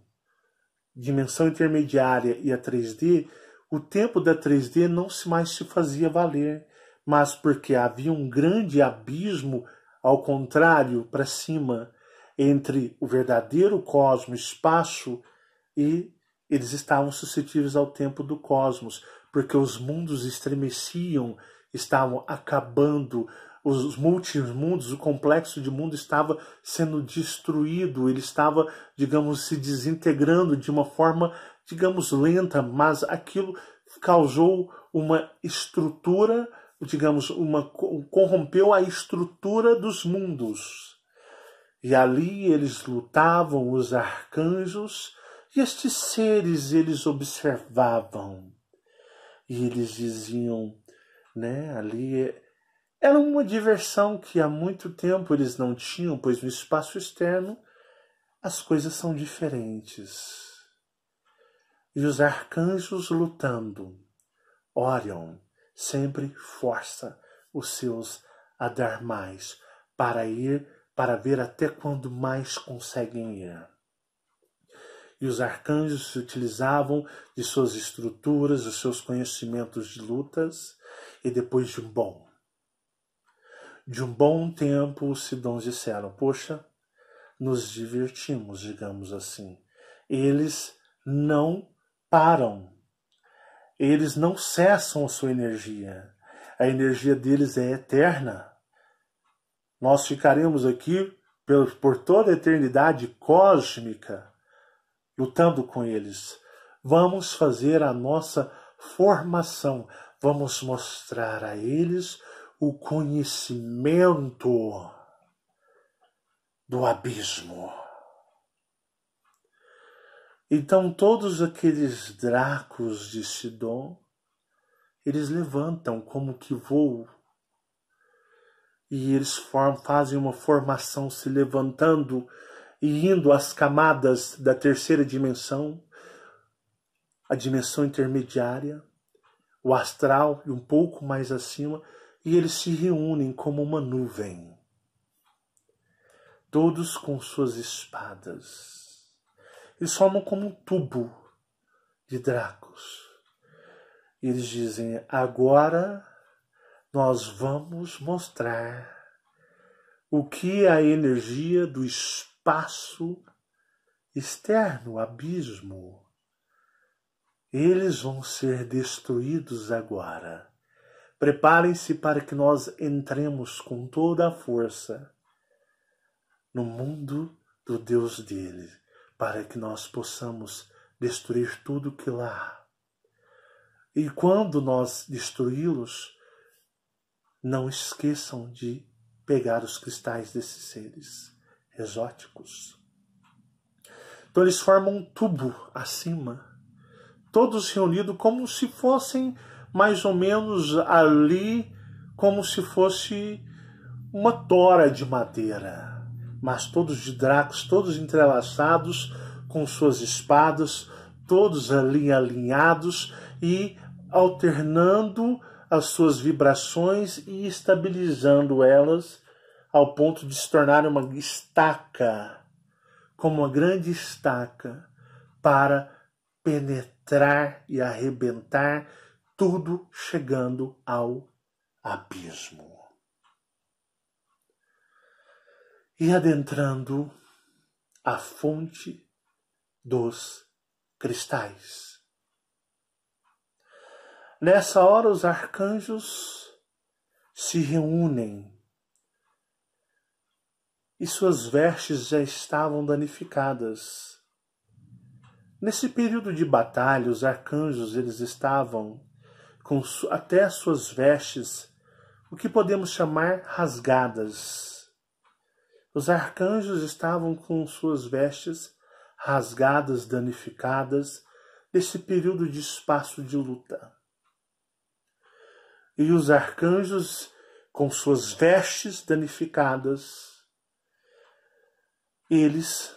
dimensão intermediária e a 3D, o tempo da 3D não se mais se fazia valer, mas porque havia um grande abismo ao contrário, para cima, entre o verdadeiro cosmo, espaço, e eles estavam suscetíveis ao tempo do cosmos, porque os mundos estremeciam, estavam acabando, os multimundos, o complexo de mundo estava sendo destruído, ele estava, digamos, se desintegrando de uma forma, digamos, lenta, mas aquilo causou uma estrutura digamos, uma, corrompeu a estrutura dos mundos. E ali eles lutavam os arcanjos e estes seres eles observavam. E eles diziam, né, ali é, era uma diversão que há muito tempo eles não tinham, pois no espaço externo as coisas são diferentes. E os arcanjos lutando, Orion, sempre força os seus a dar mais, para ir, para ver até quando mais conseguem ir. E os arcanjos se utilizavam de suas estruturas, dos seus conhecimentos de lutas, e depois de um bom. De um bom tempo, os sidons disseram: Poxa, nos divertimos, digamos assim. Eles não param eles não cessam a sua energia. A energia deles é eterna. Nós ficaremos aqui por toda a eternidade cósmica lutando com eles. Vamos fazer a nossa formação, vamos mostrar a eles o conhecimento do abismo. Então todos aqueles dracos de Sidon, eles levantam como que voo. E eles fazem uma formação se levantando e indo às camadas da terceira dimensão, a dimensão intermediária, o astral e um pouco mais acima, e eles se reúnem como uma nuvem, todos com suas espadas e somam como um tubo de dracos. Eles dizem: agora nós vamos mostrar o que é a energia do espaço externo, abismo. Eles vão ser destruídos agora. Preparem-se para que nós entremos com toda a força no mundo do Deus deles para que nós possamos destruir tudo que lá. E quando nós destruí-los, não esqueçam de pegar os cristais desses seres exóticos. Então eles formam um tubo acima, todos reunidos como se fossem mais ou menos ali, como se fosse uma tora de madeira mas todos de dracos, todos entrelaçados com suas espadas, todos ali alinhados e alternando as suas vibrações e estabilizando elas ao ponto de se tornar uma estaca, como uma grande estaca para penetrar e arrebentar tudo chegando ao abismo. e adentrando a fonte dos cristais. Nessa hora, os arcanjos se reúnem e suas vestes já estavam danificadas. Nesse período de batalha, os arcanjos eles estavam com até suas vestes, o que podemos chamar rasgadas os arcanjos estavam com suas vestes rasgadas, danificadas, nesse período de espaço de luta. E os arcanjos, com suas vestes danificadas, eles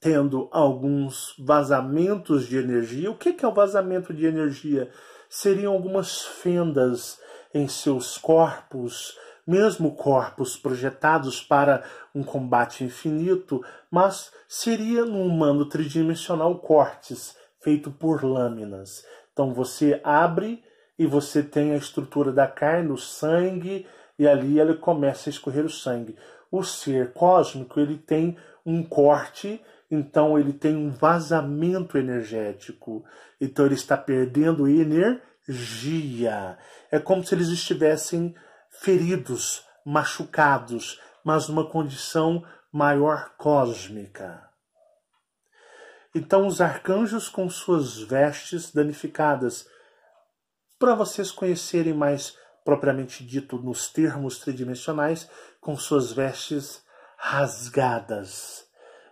tendo alguns vazamentos de energia. O que é o vazamento de energia? Seriam algumas fendas em seus corpos, mesmo corpos projetados para um combate infinito, mas seria no humano tridimensional cortes, feito por lâminas. Então você abre e você tem a estrutura da carne, o sangue, e ali ele começa a escorrer o sangue. O ser cósmico, ele tem um corte então ele tem um vazamento energético. Então ele está perdendo energia. É como se eles estivessem feridos, machucados, mas numa condição maior cósmica. Então, os arcanjos com suas vestes danificadas, para vocês conhecerem mais propriamente dito nos termos tridimensionais, com suas vestes rasgadas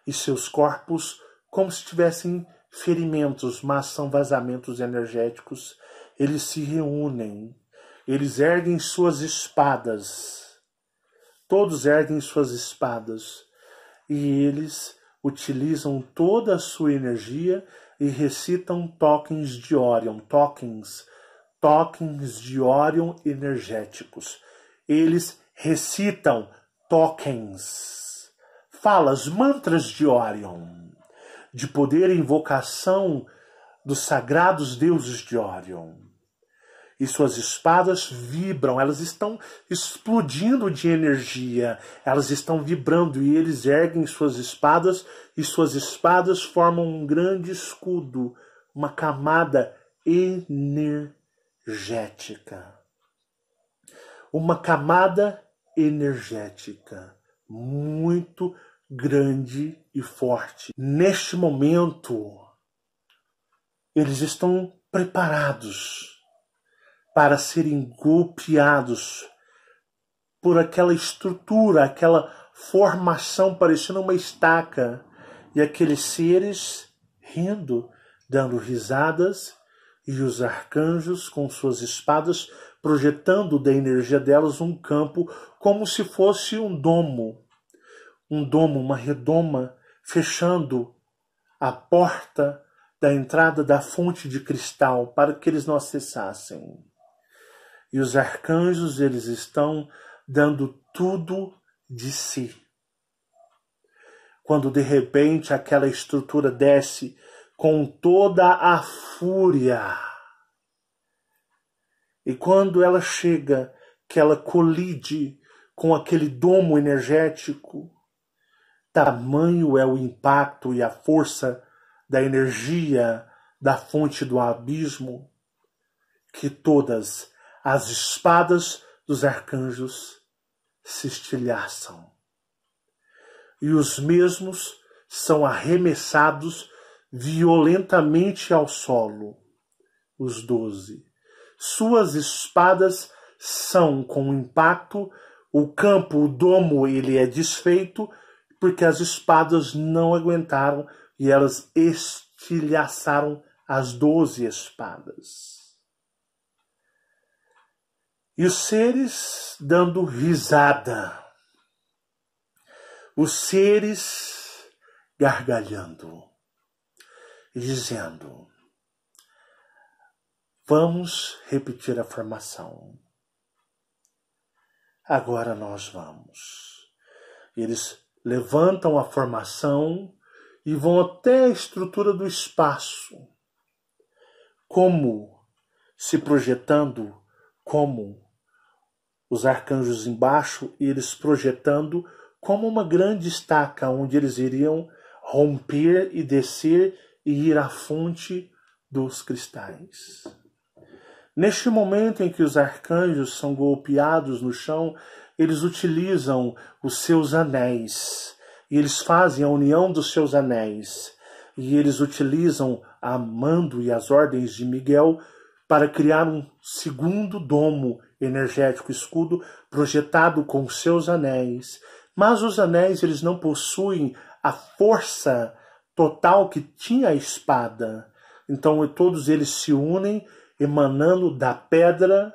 e seus corpos como se tivessem ferimentos, mas são vazamentos energéticos, eles se reúnem eles erguem suas espadas. Todos erguem suas espadas. E eles utilizam toda a sua energia e recitam tokens de Orion, tokens, tokens de Orion energéticos. Eles recitam tokens, falas, mantras de Orion, de poder e invocação dos sagrados deuses de Orion e suas espadas vibram, elas estão explodindo de energia, elas estão vibrando e eles erguem suas espadas e suas espadas formam um grande escudo, uma camada energética. Uma camada energética muito grande e forte. Neste momento, eles estão preparados para serem golpeados por aquela estrutura, aquela formação parecendo uma estaca, e aqueles seres rindo, dando risadas, e os arcanjos com suas espadas projetando da energia delas um campo como se fosse um domo, um domo, uma redoma, fechando a porta da entrada da fonte de cristal para que eles não acessassem. E os arcanjos, eles estão dando tudo de si. Quando de repente aquela estrutura desce com toda a fúria. E quando ela chega, que ela colide com aquele domo energético, tamanho é o impacto e a força da energia da fonte do abismo que todas as espadas dos arcanjos se estilhaçam. E os mesmos são arremessados violentamente ao solo. Os doze. Suas espadas são, com impacto, o campo, o domo, ele é desfeito, porque as espadas não aguentaram e elas estilhaçaram as doze espadas e os seres dando risada, os seres gargalhando e dizendo: Vamos repetir a formação. Agora nós vamos. Eles levantam a formação e vão até a estrutura do espaço, como se projetando como os arcanjos embaixo e eles projetando como uma grande estaca onde eles iriam romper e descer e ir à fonte dos cristais. Neste momento em que os arcanjos são golpeados no chão, eles utilizam os seus anéis e eles fazem a união dos seus anéis e eles utilizam a mando e as ordens de Miguel para criar um segundo domo energético escudo projetado com seus anéis. Mas os anéis eles não possuem a força total que tinha a espada. Então todos eles se unem, emanando da pedra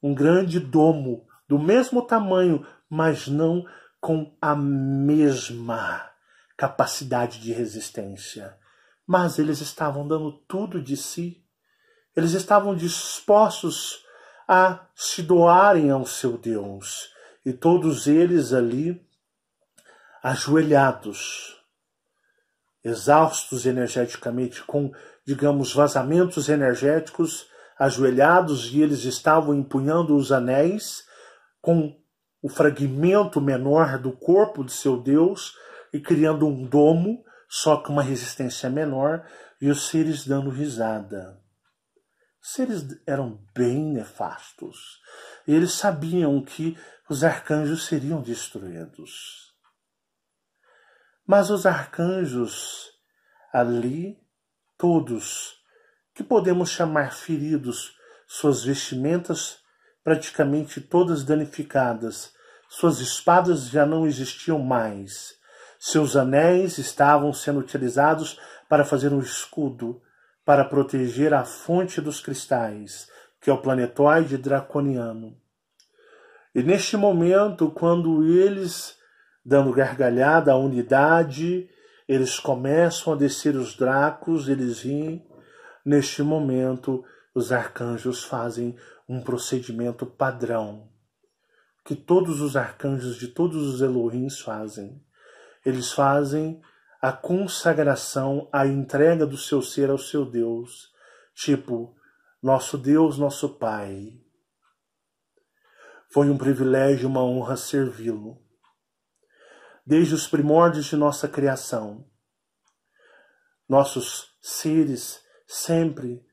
um grande domo do mesmo tamanho, mas não com a mesma capacidade de resistência. Mas eles estavam dando tudo de si eles estavam dispostos a se doarem ao seu Deus. E todos eles ali, ajoelhados, exaustos energeticamente, com, digamos, vazamentos energéticos, ajoelhados, e eles estavam empunhando os anéis com o fragmento menor do corpo de seu Deus e criando um domo, só com uma resistência menor, e os seres dando risada seres eram bem nefastos. Eles sabiam que os arcanjos seriam destruídos. Mas os arcanjos ali, todos, que podemos chamar feridos, suas vestimentas praticamente todas danificadas, suas espadas já não existiam mais. Seus anéis estavam sendo utilizados para fazer um escudo, para proteger a fonte dos cristais, que é o planetoide draconiano. E neste momento, quando eles, dando gargalhada à unidade, eles começam a descer os dracos, eles riem. Neste momento, os arcanjos fazem um procedimento padrão que todos os arcanjos de todos os Elohims fazem. Eles fazem a consagração, a entrega do seu ser ao seu Deus, tipo, nosso Deus, nosso Pai. Foi um privilégio, uma honra servi-lo. Desde os primórdios de nossa criação, nossos seres sempre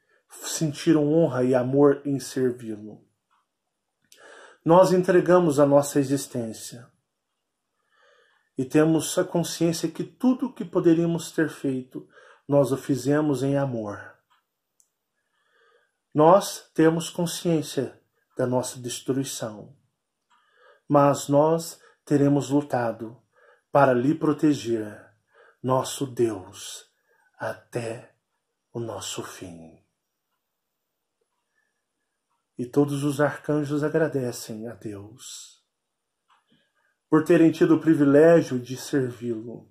sentiram honra e amor em servi-lo. Nós entregamos a nossa existência e temos a consciência que tudo o que poderíamos ter feito, nós o fizemos em amor. Nós temos consciência da nossa destruição, mas nós teremos lutado para lhe proteger, nosso Deus, até o nosso fim. E todos os arcanjos agradecem a Deus por terem tido o privilégio de servi-lo,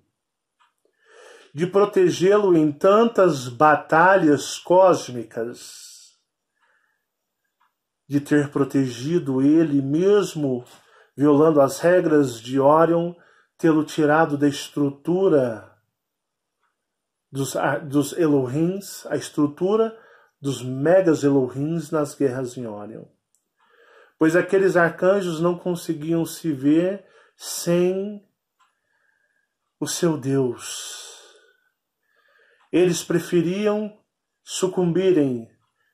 de protegê-lo em tantas batalhas cósmicas, de ter protegido ele mesmo violando as regras de Orion, tê-lo tirado da estrutura dos, dos Elohims, a estrutura dos megas Elohims nas guerras em Orion. Pois aqueles arcanjos não conseguiam se ver sem o seu Deus. Eles preferiam sucumbirem,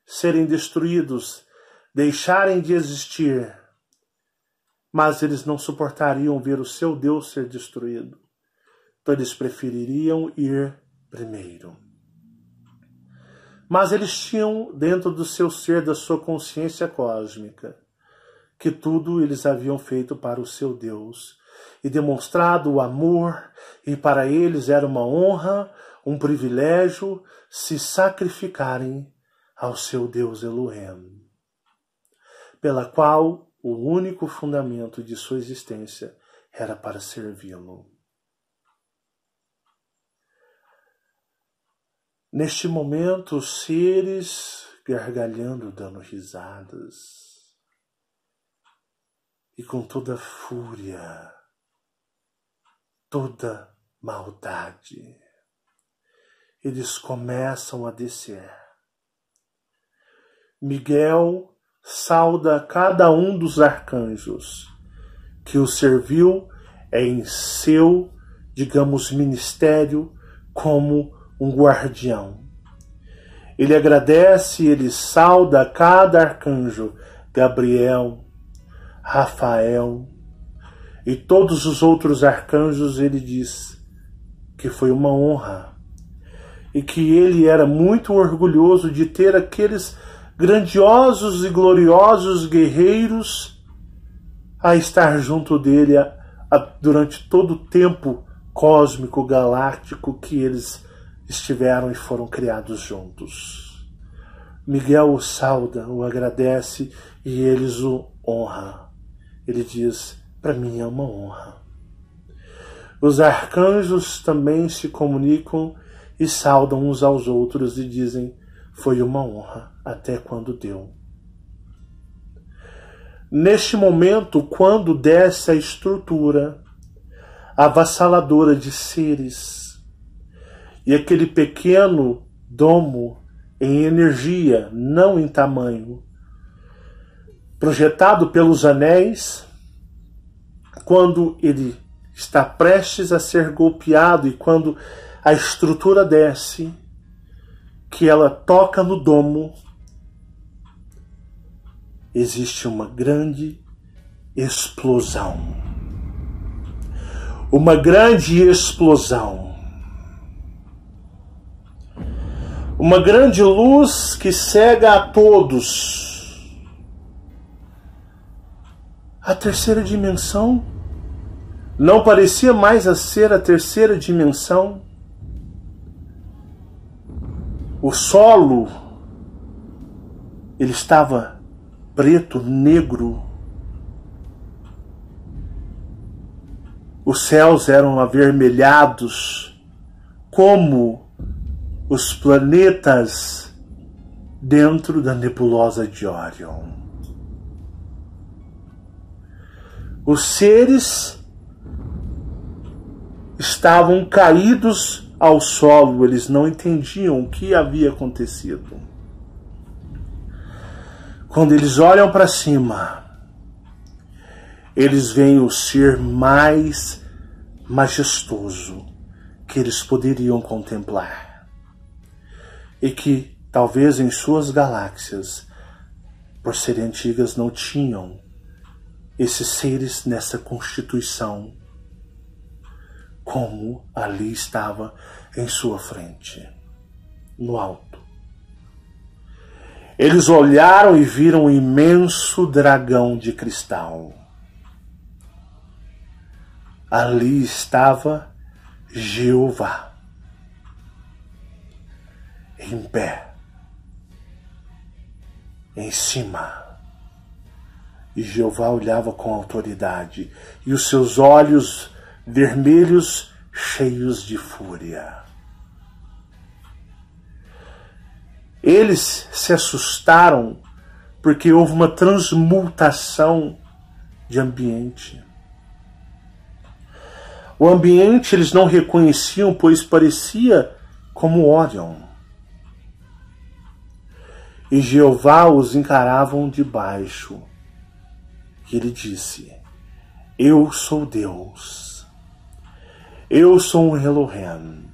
serem destruídos, deixarem de existir, mas eles não suportariam ver o seu Deus ser destruído. Então eles prefeririam ir primeiro. Mas eles tinham dentro do seu ser, da sua consciência cósmica, que tudo eles haviam feito para o seu Deus e demonstrado o amor, e para eles era uma honra, um privilégio se sacrificarem ao seu Deus Elohim, pela qual o único fundamento de sua existência era para servi-lo. Neste momento, os seres gargalhando, dando risadas, e com toda fúria, toda maldade. Eles começam a descer. Miguel sauda cada um dos arcanjos que o serviu em seu, digamos, ministério como um guardião. Ele agradece, ele sauda cada arcanjo, Gabriel, Rafael e todos os outros arcanjos, ele diz que foi uma honra e que ele era muito orgulhoso de ter aqueles grandiosos e gloriosos guerreiros a estar junto dele a, a, durante todo o tempo cósmico galáctico que eles estiveram e foram criados juntos. Miguel o sauda, o agradece e eles o honram. Ele diz: Para mim é uma honra. Os arcanjos também se comunicam e saudam uns aos outros e dizem: Foi uma honra, até quando deu. Neste momento, quando desce a estrutura avassaladora de seres e aquele pequeno domo em energia, não em tamanho, projetado pelos anéis, quando ele está prestes a ser golpeado e quando a estrutura desce, que ela toca no domo, existe uma grande explosão. Uma grande explosão. Uma grande luz que cega a todos A terceira dimensão não parecia mais a ser a terceira dimensão. O solo ele estava preto, negro. Os céus eram avermelhados, como os planetas dentro da nebulosa de Orion. Os seres estavam caídos ao solo, eles não entendiam o que havia acontecido. Quando eles olham para cima, eles veem o ser mais majestoso que eles poderiam contemplar. E que talvez em suas galáxias, por serem antigas, não tinham esses seres nessa constituição, como ali estava em sua frente, no alto. Eles olharam e viram um imenso dragão de cristal. Ali estava Jeová, em pé, em cima e Jeová olhava com autoridade, e os seus olhos vermelhos cheios de fúria. Eles se assustaram porque houve uma transmutação de ambiente. O ambiente eles não reconheciam, pois parecia como Orion. E Jeová os encaravam de baixo ele disse: Eu sou Deus. Eu sou um Elohim.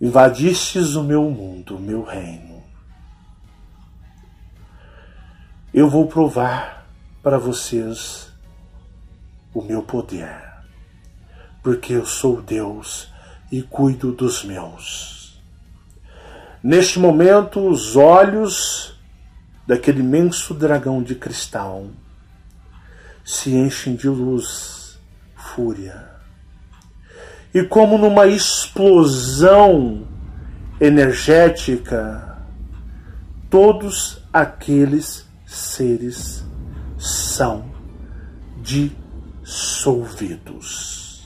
Invadistes o meu mundo, o meu reino. Eu vou provar para vocês o meu poder, porque eu sou Deus e cuido dos meus. Neste momento, os olhos daquele imenso dragão de cristal se enchem de luz, fúria. E como numa explosão energética, todos aqueles seres são dissolvidos.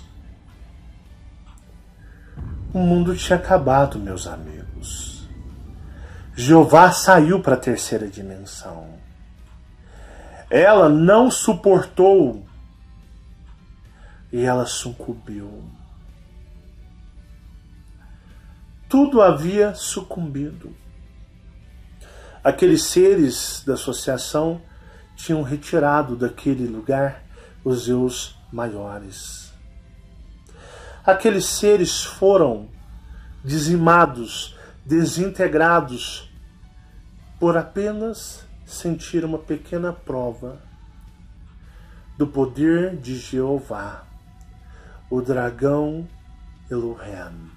O mundo tinha acabado, meus amigos. Jeová saiu para a terceira dimensão. Ela não suportou e ela sucumbiu. Tudo havia sucumbido. Aqueles seres da associação tinham retirado daquele lugar os seus maiores. Aqueles seres foram dizimados desintegrados por apenas sentir uma pequena prova do poder de Jeová, o dragão Elohim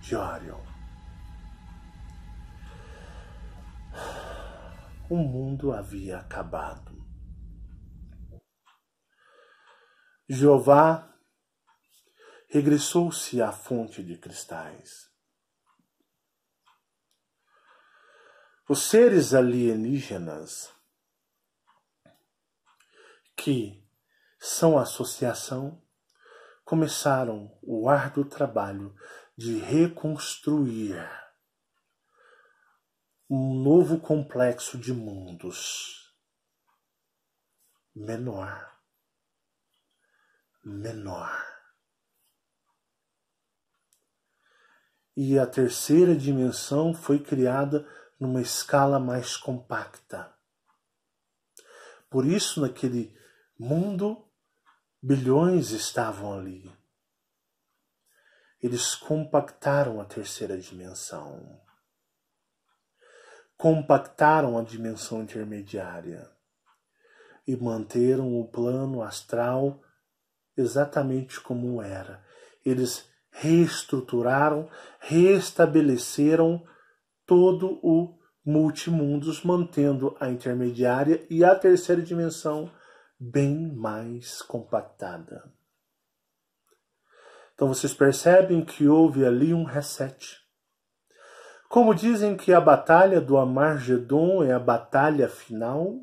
de Orion. O mundo havia acabado. Jeová regressou-se à fonte de cristais Os seres alienígenas que são a associação começaram o árduo trabalho de reconstruir um novo complexo de mundos menor, menor. E a terceira dimensão foi criada numa escala mais compacta. Por isso, naquele mundo, bilhões estavam ali. Eles compactaram a terceira dimensão. Compactaram a dimensão intermediária e manteram o plano astral exatamente como era. Eles reestruturaram, reestabeleceram todo o multimundos, mantendo a intermediária e a terceira dimensão bem mais compactada. Então vocês percebem que houve ali um reset. Como dizem que a batalha do Amargedon é a batalha final,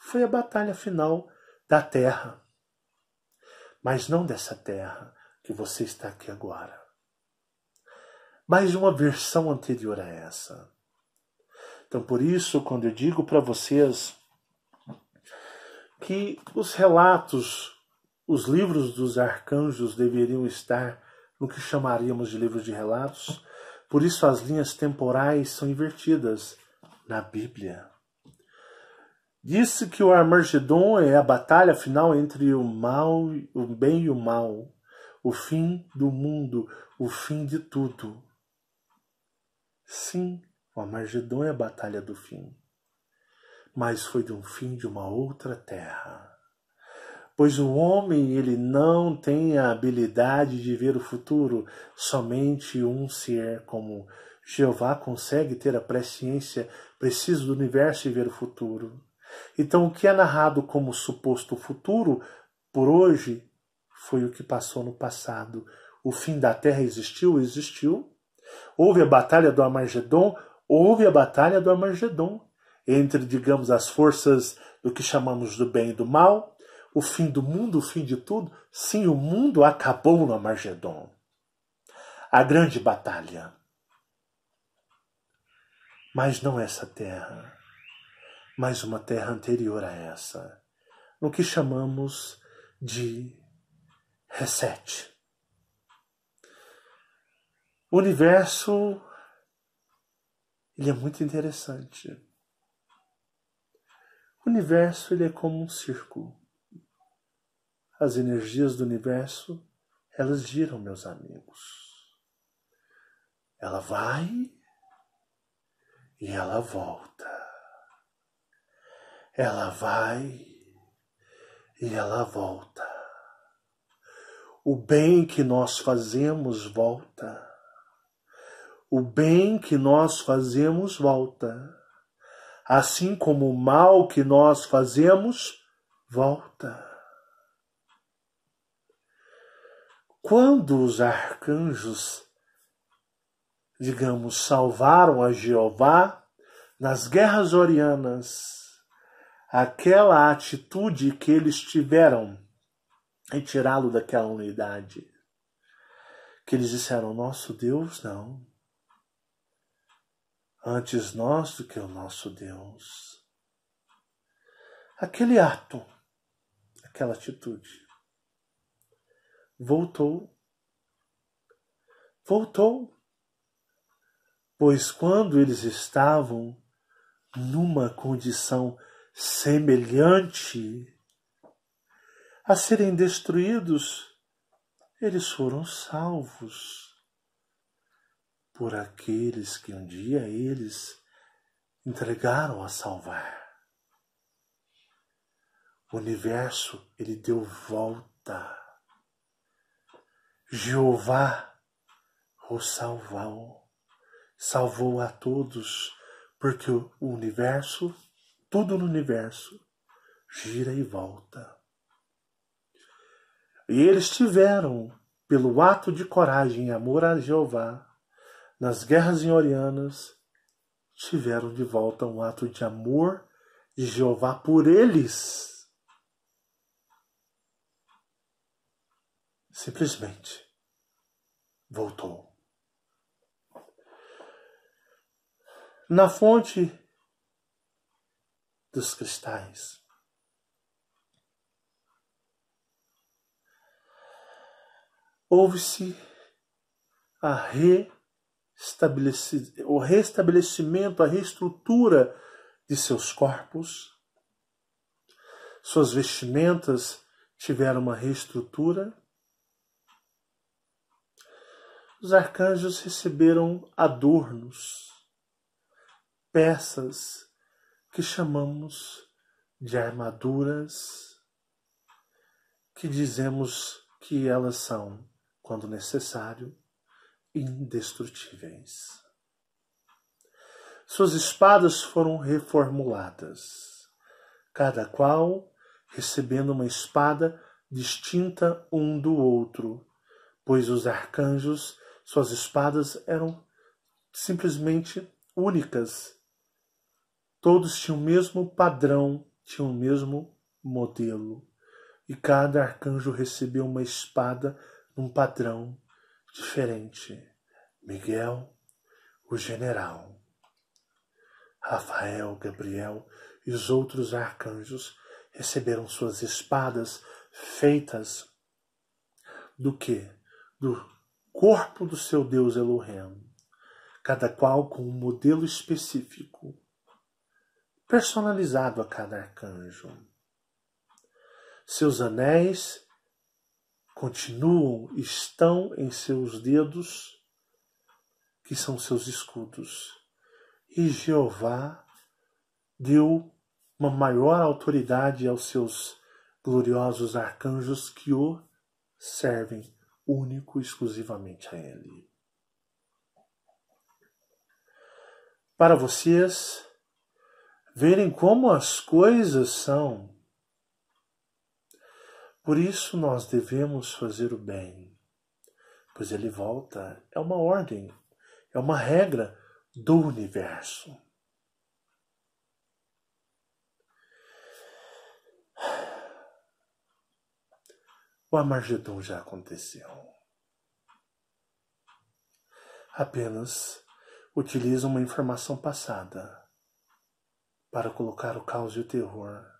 foi a batalha final da Terra. Mas não dessa Terra que você está aqui agora mas uma versão anterior a essa. Então, por isso, quando eu digo para vocês que os relatos, os livros dos arcanjos deveriam estar no que chamaríamos de livros de relatos, por isso as linhas temporais são invertidas na Bíblia. Disse que o Armagedon é a batalha final entre o mal, o bem e o mal, o fim do mundo, o fim de tudo. Sim, o Amargedon é a batalha do fim. Mas foi de um fim de uma outra terra. Pois o homem ele não tem a habilidade de ver o futuro, somente um ser como Jeová consegue ter a presciência precisa do universo e ver o futuro. Então, o que é narrado como suposto futuro por hoje foi o que passou no passado. O fim da Terra existiu? Existiu. Houve a Batalha do Armagedon, houve a Batalha do Armagedon entre, digamos, as forças do que chamamos do bem e do mal, o fim do mundo, o fim de tudo. Sim, o mundo acabou no Armagedon. A grande batalha. Mas não essa terra, mas uma terra anterior a essa, no que chamamos de reset. O universo ele é muito interessante. O universo ele é como um círculo. As energias do universo, elas giram, meus amigos. Ela vai e ela volta. Ela vai e ela volta. O bem que nós fazemos volta o bem que nós fazemos volta, assim como o mal que nós fazemos volta. Quando os arcanjos, digamos, salvaram a Jeová nas guerras orianas, aquela atitude que eles tiveram em tirá-lo daquela unidade, que eles disseram: Nosso Deus, não antes nós do que o nosso Deus. Aquele ato, aquela atitude, voltou. Voltou, pois quando eles estavam numa condição semelhante a serem destruídos, eles foram salvos por aqueles que um dia eles entregaram a salvar. O universo ele deu volta. Jeová o salvou. Salvou a todos, porque o universo, tudo no universo, gira e volta. E eles tiveram, pelo ato de coragem e amor a Jeová, nas guerras inhorianas, tiveram de volta um ato de amor de Jeová por eles. Simplesmente voltou. Na fonte dos cristais. Houve-se a re o restabelecimento, a reestrutura de seus corpos. Suas vestimentas tiveram uma reestrutura. Os arcanjos receberam adornos, peças que chamamos de armaduras, que dizemos que elas são, quando necessário, indestrutíveis. Suas espadas foram reformuladas, cada qual recebendo uma espada distinta um do outro, pois os arcanjos, suas espadas eram simplesmente únicas. Todos tinham o mesmo padrão, tinham o mesmo modelo, e cada arcanjo recebeu uma espada num padrão diferente. Miguel, o general. Rafael, Gabriel e os outros arcanjos receberam suas espadas feitas do que? Do corpo do seu deus Elohim, cada qual com um modelo específico, personalizado a cada arcanjo. Seus anéis continuam, estão em seus dedos, que são seus escudos. E Jeová deu uma maior autoridade aos seus gloriosos arcanjos que o servem único e exclusivamente a Ele. Para vocês verem como as coisas são por isso nós devemos fazer o bem, pois ele volta, é uma ordem, é uma regra do universo. O Amargedon já aconteceu. Apenas utiliza uma informação passada para colocar o caos e o terror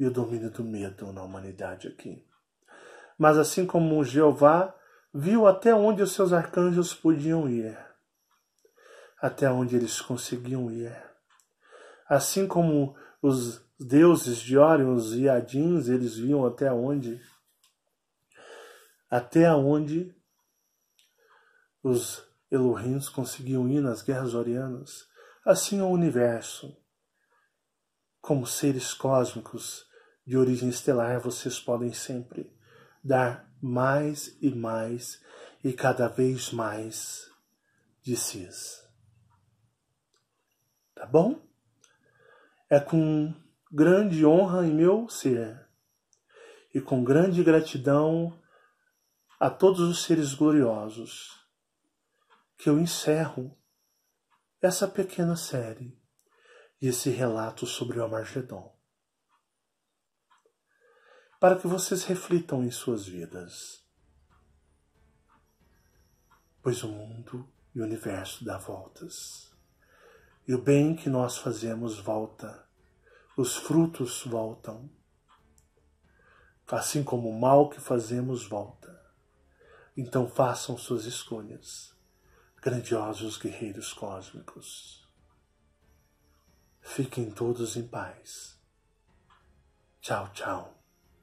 e o domínio do medo na humanidade aqui. Mas assim como Jeová viu até onde os seus arcanjos podiam ir, até onde eles conseguiam ir. Assim como os deuses de Órion, os Iadins, eles viam até onde até onde os Elohims conseguiam ir nas guerras orianas, assim o universo, como seres cósmicos, de origem estelar, vocês podem sempre dar mais e mais e cada vez mais de si. Tá bom? É com grande honra em meu ser e com grande gratidão a todos os seres gloriosos que eu encerro essa pequena série e esse relato sobre o Amargedon para que vocês reflitam em suas vidas. Pois o mundo e o universo dá voltas. E o bem que nós fazemos volta, os frutos voltam, assim como o mal que fazemos volta. Então façam suas escolhas, grandiosos guerreiros cósmicos. Fiquem todos em paz. Tchau, tchau.